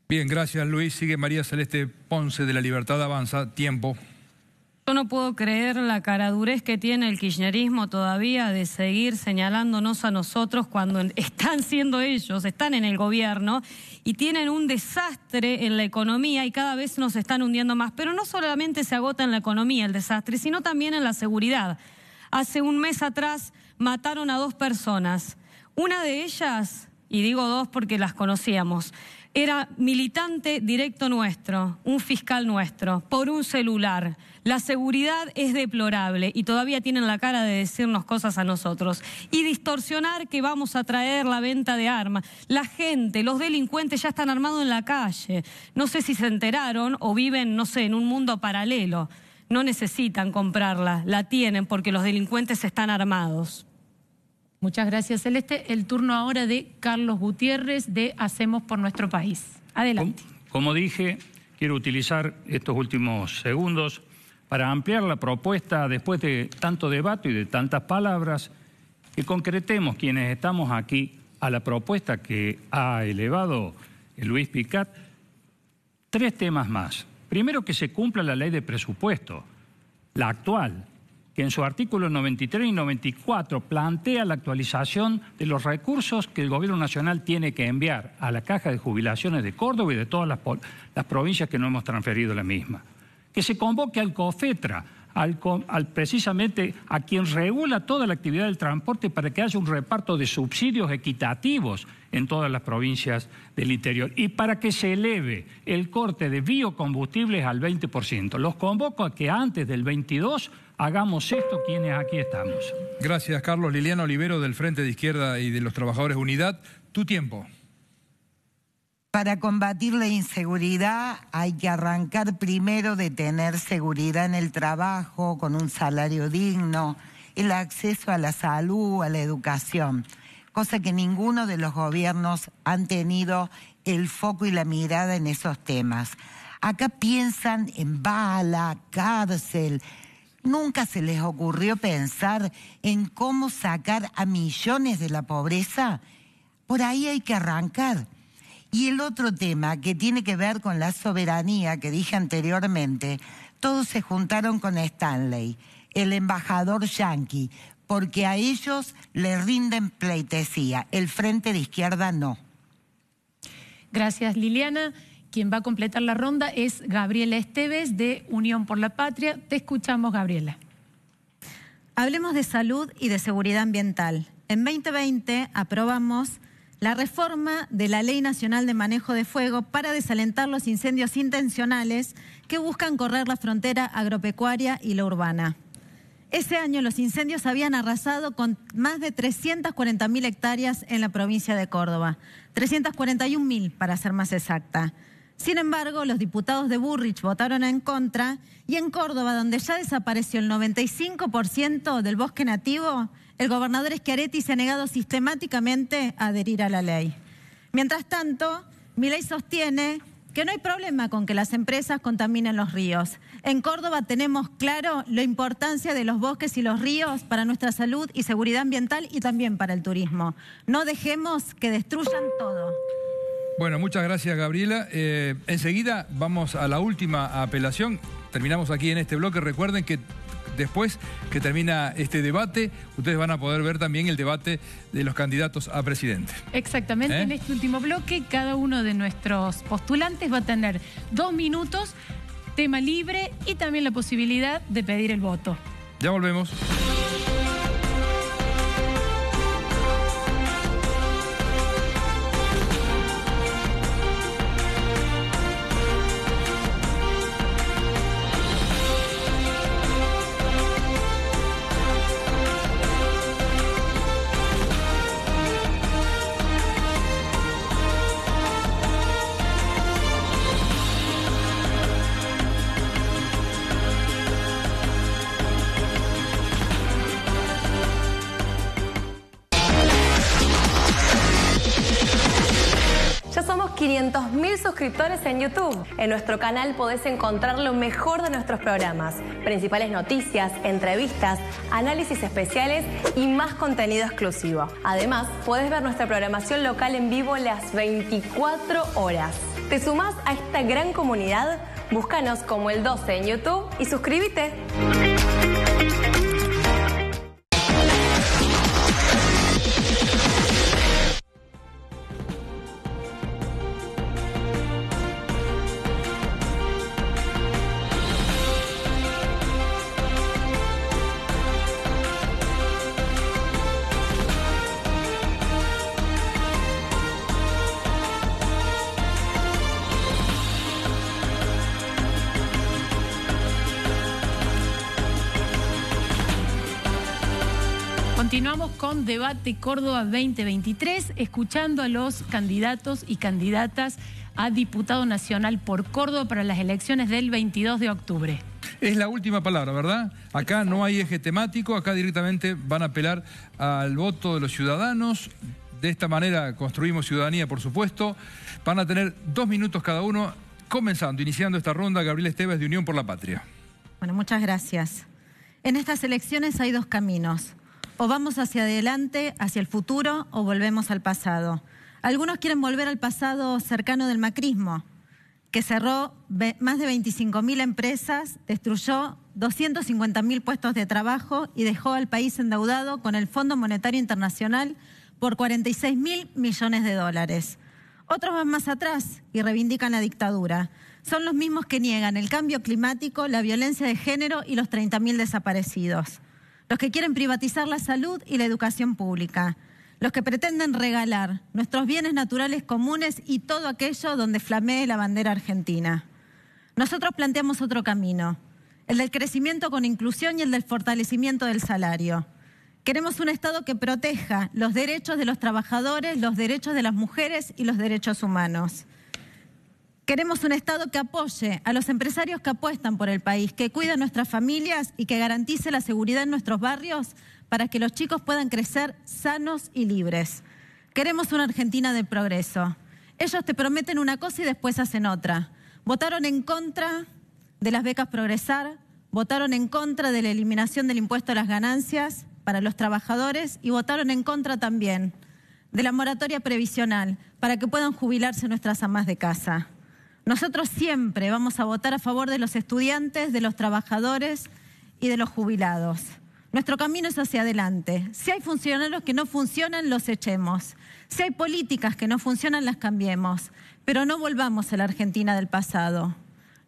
Bien, gracias Luis. Sigue María Celeste Ponce de la Libertad Avanza. Tiempo. Yo no puedo creer la caradurez que tiene el kirchnerismo todavía de seguir señalándonos a nosotros cuando están siendo ellos, están en el gobierno y tienen un desastre en la economía y cada vez nos están hundiendo más. Pero no solamente se agota en la economía el desastre, sino también en la seguridad. Hace un mes atrás mataron a dos personas. Una de ellas, y digo dos porque las conocíamos, era militante directo nuestro, un fiscal nuestro, por un celular. La seguridad es deplorable y todavía tienen la cara de decirnos cosas a nosotros. Y distorsionar que vamos a traer la venta de armas. La gente, los delincuentes ya están armados en la calle. No sé si se enteraron o viven, no sé, en un mundo paralelo. No necesitan comprarla, la tienen porque los delincuentes están armados. Muchas gracias, Celeste. El turno ahora de Carlos Gutiérrez de Hacemos por Nuestro País. Adelante. Como, como dije, quiero utilizar estos últimos segundos para ampliar la propuesta después de tanto debate y de tantas palabras, que concretemos quienes estamos aquí a la propuesta que ha elevado Luis Picat, tres temas más. Primero, que se cumpla la ley de presupuesto, la actual, que en su artículo 93 y 94 plantea la actualización de los recursos que el Gobierno Nacional tiene que enviar a la Caja de Jubilaciones de Córdoba y de todas las, las provincias que no hemos transferido la misma que se convoque al COFETRA, al, precisamente a quien regula toda la actividad del transporte para que haya un reparto de subsidios equitativos en todas las provincias del interior y para que se eleve el corte de biocombustibles al 20%. Los convoco a que antes del 22 hagamos esto quienes aquí estamos. Gracias, Carlos. Liliana Olivero del Frente de Izquierda y de los Trabajadores Unidad. Tu tiempo. Para combatir la inseguridad hay que arrancar primero de tener seguridad en el trabajo, con un salario digno, el acceso a la salud, a la educación, cosa que ninguno de los gobiernos han tenido el foco y la mirada en esos temas. Acá piensan en bala, cárcel. Nunca se les ocurrió pensar en cómo sacar a millones de la pobreza. Por ahí hay que arrancar y el otro tema que tiene que ver con la soberanía que dije anteriormente, todos se juntaron con Stanley, el embajador yanqui, porque a ellos le rinden pleitesía, el frente de izquierda no. Gracias, Liliana. Quien va a completar la ronda es Gabriela Esteves de Unión por la Patria. Te escuchamos, Gabriela. Hablemos de salud y de seguridad ambiental. En 2020 aprobamos la reforma de la Ley Nacional de Manejo de Fuego para desalentar los incendios intencionales que buscan correr la frontera agropecuaria y la urbana. Ese año los incendios habían arrasado con más de 340.000 hectáreas en la provincia de Córdoba, 341.000 para ser más exacta. Sin embargo, los diputados de Burrich votaron en contra y en Córdoba, donde ya desapareció el 95% del bosque nativo, el gobernador Schiaretti se ha negado sistemáticamente a adherir a la ley. Mientras tanto, mi ley sostiene que no hay problema con que las empresas contaminen los ríos. En Córdoba tenemos claro la importancia de los bosques y los ríos para nuestra salud y seguridad ambiental y también para el turismo. No dejemos que destruyan todo. Bueno, muchas gracias Gabriela. Eh, enseguida vamos a la última apelación. Terminamos aquí en este bloque. Recuerden que después que termina este debate, ustedes van a poder ver también el debate de los candidatos a presidente. Exactamente, ¿Eh? en este último bloque cada uno de nuestros postulantes va a tener dos minutos, tema libre y también la posibilidad de pedir el voto. Ya volvemos. suscriptores en YouTube. En nuestro canal podés encontrar lo mejor de nuestros programas, principales noticias, entrevistas, análisis especiales y más contenido exclusivo. Además, podés ver nuestra programación local en vivo las 24 horas. ¿Te sumás a esta gran comunidad? Búscanos como el 12 en YouTube y suscríbete. Debate Córdoba 2023, escuchando a los candidatos y candidatas a diputado nacional por Córdoba para las elecciones del 22 de octubre. Es la última palabra, ¿verdad? Acá no hay eje temático, acá directamente van a apelar al voto de los ciudadanos. De esta manera construimos ciudadanía, por supuesto. Van a tener dos minutos cada uno, comenzando, iniciando esta ronda, Gabriel Esteves de Unión por la Patria. Bueno, muchas gracias. En estas elecciones hay dos caminos o vamos hacia adelante, hacia el futuro, o volvemos al pasado. Algunos quieren volver al pasado cercano del macrismo, que cerró más de 25.000 empresas, destruyó 250.000 puestos de trabajo y dejó al país endeudado con el Fondo Monetario Internacional por 46.000 millones de dólares. Otros van más atrás y reivindican la dictadura. Son los mismos que niegan el cambio climático, la violencia de género y los 30.000 desaparecidos los que quieren privatizar la salud y la educación pública, los que pretenden regalar nuestros bienes naturales comunes y todo aquello donde flamee la bandera argentina. Nosotros planteamos otro camino, el del crecimiento con inclusión y el del fortalecimiento del salario. Queremos un Estado que proteja los derechos de los trabajadores, los derechos de las mujeres y los derechos humanos. Queremos un Estado que apoye a los empresarios que apuestan por el país, que cuida nuestras familias y que garantice la seguridad en nuestros barrios para que los chicos puedan crecer sanos y libres. Queremos una Argentina de progreso. Ellos te prometen una cosa y después hacen otra. Votaron en contra de las becas Progresar, votaron en contra de la eliminación del impuesto a las ganancias para los trabajadores y votaron en contra también de la moratoria previsional para que puedan jubilarse nuestras amas de casa. Nosotros siempre vamos a votar a favor de los estudiantes, de los trabajadores y de los jubilados. Nuestro camino es hacia adelante. Si hay funcionarios que no funcionan, los echemos. Si hay políticas que no funcionan, las cambiemos. Pero no volvamos a la Argentina del pasado.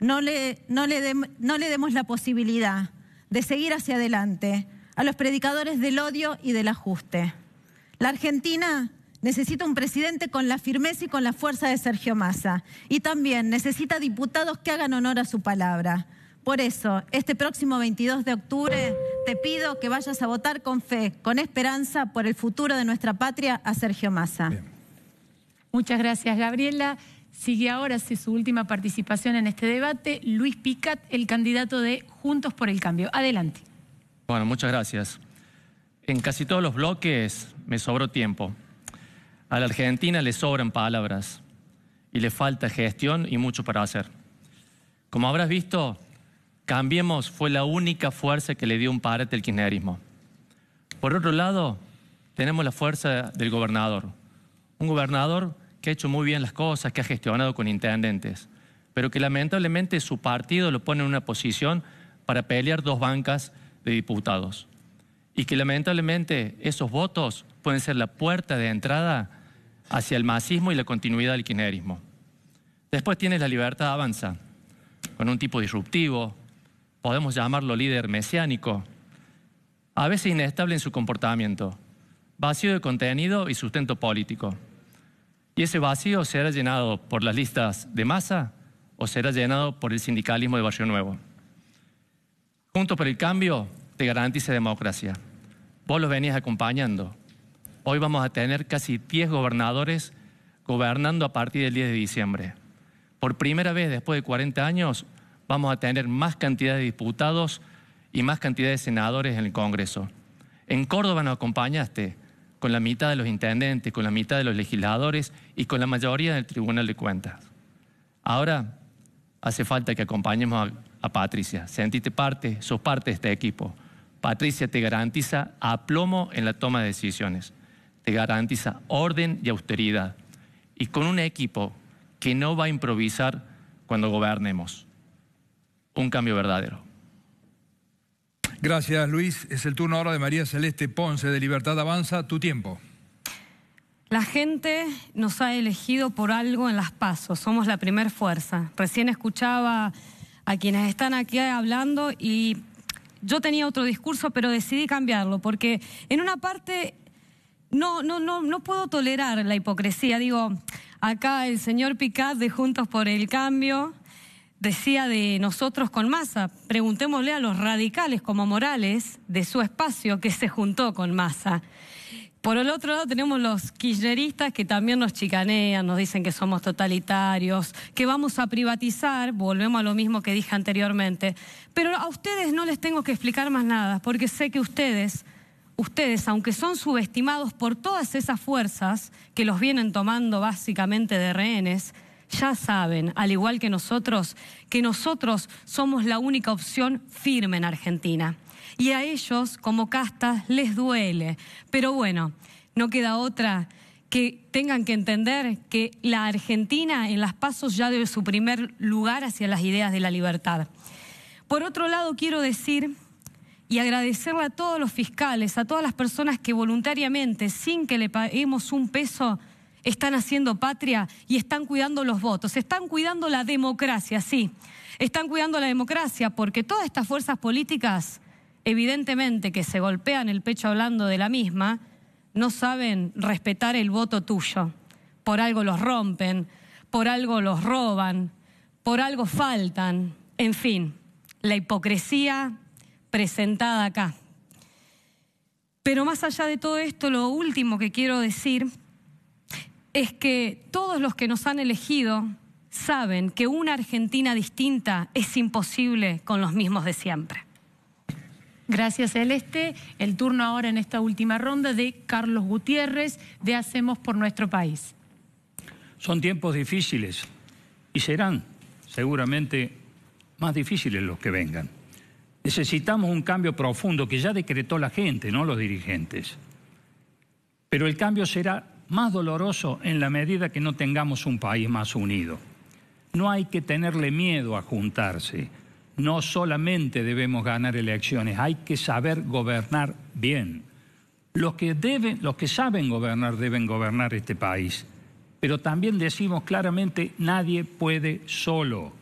No le, demos la posibilidad de seguir hacia adelante a los predicadores del odio y del ajuste. La Argentina necesita un presidente con la firmeza y con la fuerza de Sergio Massa. Y también necesita diputados que hagan honor a su palabra. Por eso, este próximo 22 de octubre te pido que vayas a votar con fe, con esperanza por el futuro de nuestra patria a Sergio Massa. Muchas gracias, Gabriela. Sigue ahora su última participación en este debate Luis Picat, el candidato de Juntos por el Cambio. Adelante. Bueno, muchas gracias. En casi todos los bloques me sobró tiempo. A la Argentina le sobran palabras y le falta gestión y mucho para hacer. Como habrás visto, Cambiemos fue la única fuerza que le dio un parate al kirchnerismo. Por otro lado, tenemos la fuerza del gobernador. Un gobernador que ha hecho muy bien las cosas, que ha gestionado con intendentes, pero que lamentablemente su partido lo pone en una posición para pelear dos bancas de diputados. Y que lamentablemente esos votos pueden ser la puerta de entrada hacia el masismo y la continuidad del kirchnerismo. Después tienes la libertad de avanza, con un tipo disruptivo, podemos llamarlo líder mesiánico, a veces inestable en su comportamiento, vacío de contenido y sustento político. Y ese vacío será llenado por las listas de masa o será llenado por el sindicalismo de Barrio Nuevo. Junto por el cambio te garantiza democracia. Vos los venías acompañando. Hoy vamos a tener casi 10 gobernadores gobernando a partir del 10 de diciembre. Por primera vez después de 40 años vamos a tener más cantidad de diputados y más cantidad de senadores en el Congreso. En Córdoba nos acompañaste con la mitad de los intendentes, con la mitad de los legisladores y con la mayoría del Tribunal de Cuentas. Ahora hace falta que acompañemos a, Patricia. Sentite parte, sos parte de este equipo. Patricia te garantiza aplomo en la toma de decisiones te garantiza orden y austeridad, y con un equipo que no va a improvisar cuando gobernemos. Un cambio verdadero. Gracias, Luis. Es el turno ahora de María Celeste Ponce de Libertad Avanza. Tu tiempo. La gente nos ha elegido por algo en las pasos. Somos la primer fuerza. Recién escuchaba a quienes están aquí hablando y yo tenía otro discurso, pero decidí cambiarlo porque en una parte no, no, no, no puedo tolerar la hipocresía. Digo, acá el señor Picard de Juntos por el Cambio decía de nosotros con Massa. Preguntémosle a los radicales como Morales de su espacio que se juntó con Massa. Por el otro lado tenemos los kirchneristas que también nos chicanean, nos dicen que somos totalitarios, que vamos a privatizar, volvemos a lo mismo que dije anteriormente. Pero a ustedes no les tengo que explicar más nada, porque sé que ustedes ustedes, aunque son subestimados por todas esas fuerzas que los vienen tomando básicamente de rehenes, ya saben, al igual que nosotros, que nosotros somos la única opción firme en Argentina. Y a ellos, como castas, les duele. Pero bueno, no queda otra que tengan que entender que la Argentina en las pasos ya debe su primer lugar hacia las ideas de la libertad. Por otro lado, quiero decir y agradecerle a todos los fiscales, a todas las personas que voluntariamente, sin que le paguemos un peso, están haciendo patria y están cuidando los votos, están cuidando la democracia, sí, están cuidando la democracia porque todas estas fuerzas políticas, evidentemente que se golpean el pecho hablando de la misma, no saben respetar el voto tuyo. Por algo los rompen, por algo los roban, por algo faltan, en fin, la hipocresía presentada acá. Pero más allá de todo esto, lo último que quiero decir es que todos los que nos han elegido saben que una Argentina distinta es imposible con los mismos de siempre. Gracias, Celeste. El turno ahora en esta última ronda de Carlos Gutiérrez de Hacemos por Nuestro País. Son tiempos difíciles y serán seguramente más difíciles los que vengan. Necesitamos un cambio profundo que ya decretó la gente, no los dirigentes. Pero el cambio será más doloroso en la medida que no tengamos un país más unido. No hay que tenerle miedo a juntarse. No solamente debemos ganar elecciones, hay que saber gobernar bien. Los que, deben, los que saben gobernar deben gobernar este país. Pero también decimos claramente, nadie puede solo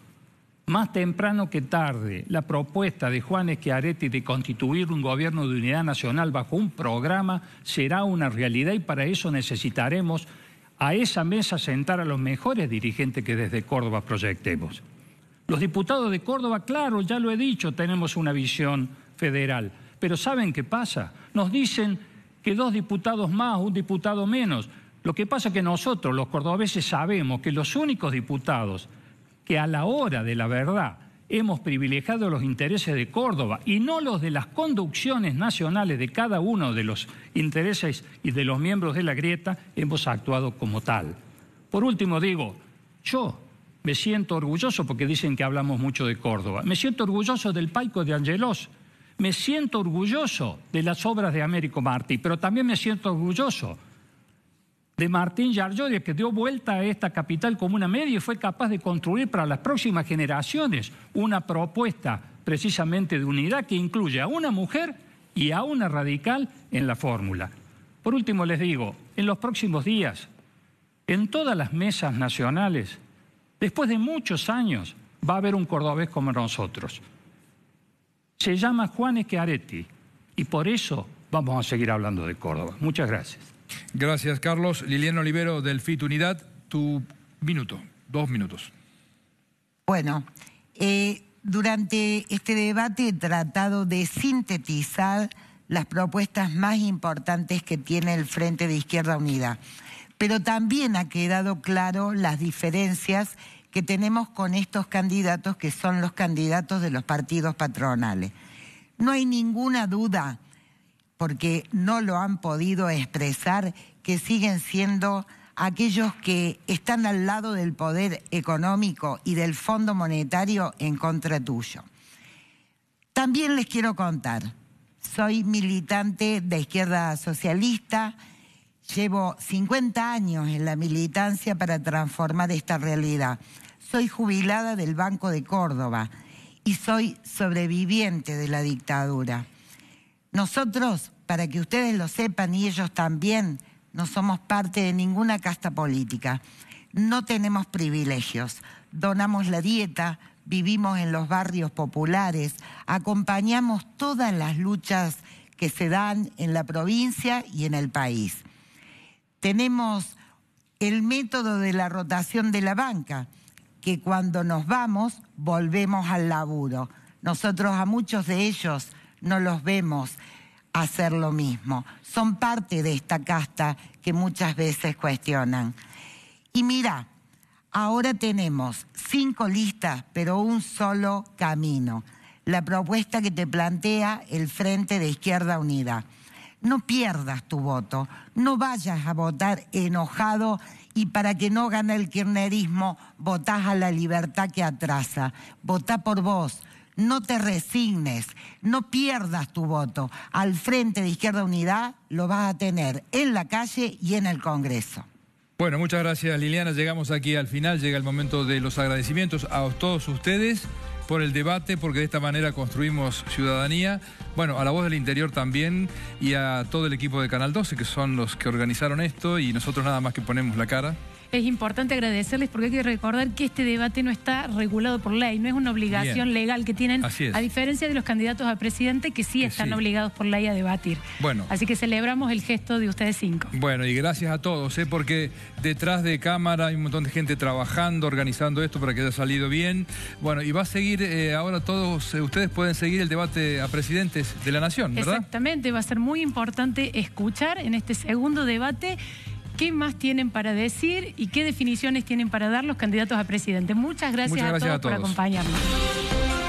más temprano que tarde, la propuesta de Juan Esquiarete de constituir un gobierno de unidad nacional bajo un programa será una realidad y para eso necesitaremos a esa mesa sentar a los mejores dirigentes que desde Córdoba proyectemos. Los diputados de Córdoba, claro, ya lo he dicho, tenemos una visión federal, pero ¿saben qué pasa? Nos dicen que dos diputados más, un diputado menos. Lo que pasa es que nosotros, los cordobeses, sabemos que los únicos diputados que a la hora de la verdad hemos privilegiado los intereses de Córdoba y no los de las conducciones nacionales de cada uno de los intereses y de los miembros de la grieta, hemos actuado como tal. Por último, digo, yo me siento orgulloso, porque dicen que hablamos mucho de Córdoba, me siento orgulloso del Paico de Angelos, me siento orgulloso de las obras de Américo Martí, pero también me siento orgulloso de Martín Yarjodia, que dio vuelta a esta capital como una media y fue capaz de construir para las próximas generaciones una propuesta precisamente de unidad que incluye a una mujer y a una radical en la fórmula. Por último, les digo, en los próximos días, en todas las mesas nacionales, después de muchos años, va a haber un cordobés como nosotros. Se llama Juan Eschiaretti y por eso vamos a seguir hablando de Córdoba. Muchas gracias. Gracias, Carlos. Liliana Olivero del FIT Unidad, tu minuto, dos minutos. Bueno, eh, durante este debate he tratado de sintetizar las propuestas más importantes que tiene el Frente de Izquierda Unida, pero también ha quedado claro las diferencias que tenemos con estos candidatos que son los candidatos de los partidos patronales. No hay ninguna duda porque no lo han podido expresar, que siguen siendo aquellos que están al lado del poder económico y del Fondo Monetario en contra tuyo. También les quiero contar, soy militante de izquierda socialista, llevo 50 años en la militancia para transformar esta realidad. Soy jubilada del Banco de Córdoba y soy sobreviviente de la dictadura. Nosotros, para que ustedes lo sepan y ellos también, no somos parte de ninguna casta política. No tenemos privilegios. Donamos la dieta, vivimos en los barrios populares, acompañamos todas las luchas que se dan en la provincia y en el país. Tenemos el método de la rotación de la banca, que cuando nos vamos volvemos al laburo. Nosotros a muchos de ellos no los vemos hacer lo mismo. Son parte de esta casta que muchas veces cuestionan. Y mira, ahora tenemos cinco listas, pero un solo camino. La propuesta que te plantea el Frente de Izquierda Unida. No pierdas tu voto, no vayas a votar enojado y para que no gane el kirchnerismo, votás a la libertad que atrasa. Votá por vos, no te resignes, no pierdas tu voto. Al frente de Izquierda Unidad lo vas a tener en la calle y en el Congreso. Bueno, muchas gracias Liliana. Llegamos aquí al final, llega el momento de los agradecimientos a todos ustedes por el debate, porque de esta manera construimos ciudadanía. Bueno, a la voz del interior también y a todo el equipo de Canal 12, que son los que organizaron esto y nosotros nada más que ponemos la cara es importante agradecerles porque hay que recordar que este debate no está regulado por ley, no es una obligación legal que tienen, a diferencia de los candidatos a presidente que sí están obligados por ley a debatir. Bueno. Así que celebramos el gesto de ustedes cinco. Bueno, y gracias a todos, ¿eh? porque detrás de cámara hay un montón de gente trabajando, organizando esto para que haya salido bien. Bueno, y va a seguir, eh, ahora todos eh, ustedes pueden seguir el debate a presidentes de la Nación, ¿verdad? Exactamente, va a ser muy importante escuchar en este segundo debate qué más tienen para decir y qué definiciones tienen para dar los candidatos a presidente. Muchas gracias, a todos por acompañarnos.